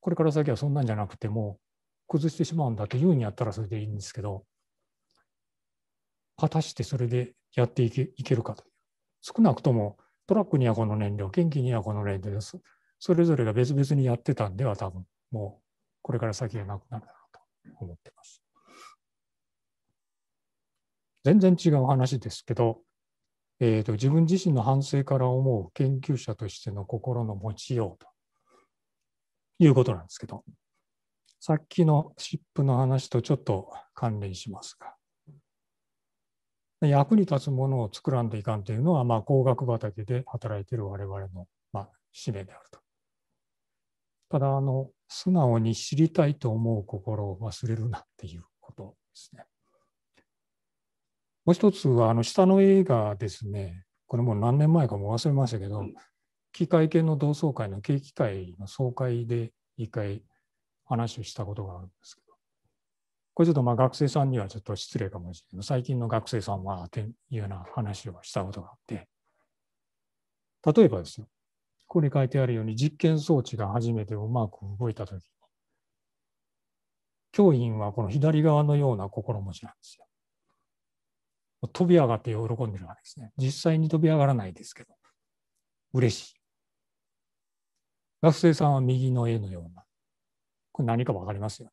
これから先はそんなんじゃなくても、崩してしまうんだというふうにやったらそれでいいんですけど、果たしてそれでやっていけいけるかという。少なくともトラックにはこの燃料、元気にはこの燃料です。それぞれが別々にやってたんでは多分もうこれから先がなくなるだろうと思ってます。全然違う話ですけど、えーと、自分自身の反省から思う研究者としての心の持ちようということなんですけど、さっきの湿布の話とちょっと関連しますが、役に立つものを作らんといかんというのは、まあ、工学畑で働いている我々の、まあ、使命であると。ただ、あの、素直に知りたいと思う心を忘れるなっていうことですね。もう一つは、あの、下の映画ですね、これもう何年前かも忘れましたけど、機械系の同窓会の景気会の総会で一回話をしたことがあるんですけど、これちょっとまあ学生さんにはちょっと失礼かもしれないけど、最近の学生さんはていうような話をしたことがあって、例えばですよ、ここに書いてあるように実験装置が初めてうまく動いたとき教員はこの左側のような心持ちなんですよ。飛び上がって喜んでるわけですね。実際に飛び上がらないですけど、嬉しい。学生さんは右の絵のような。これ何か分かりますよね。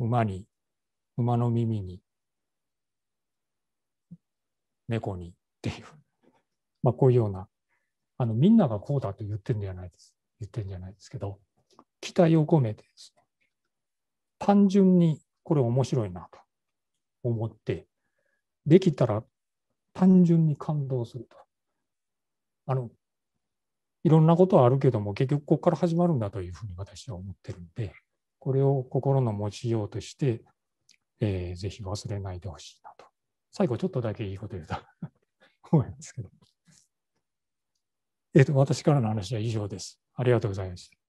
馬に、馬の耳に、猫にっていう、[LAUGHS] まあこういうような、あのみんながこうだと言ってるんじゃないです。言ってんじゃないですけど、期待を込めてですね、単純にこれ面白いなと思ってできたら単純に感動すると。あのいろんなことはあるけども結局ここから始まるんだというふうに私は思ってるんでこれを心の持ちようとして、えー、ぜひ忘れないでほしいなと。最後ちょっとだけいいこと言うと [LAUGHS] 思いますけど。えっ、ー、と、私からの話は以上です。ありがとうございました。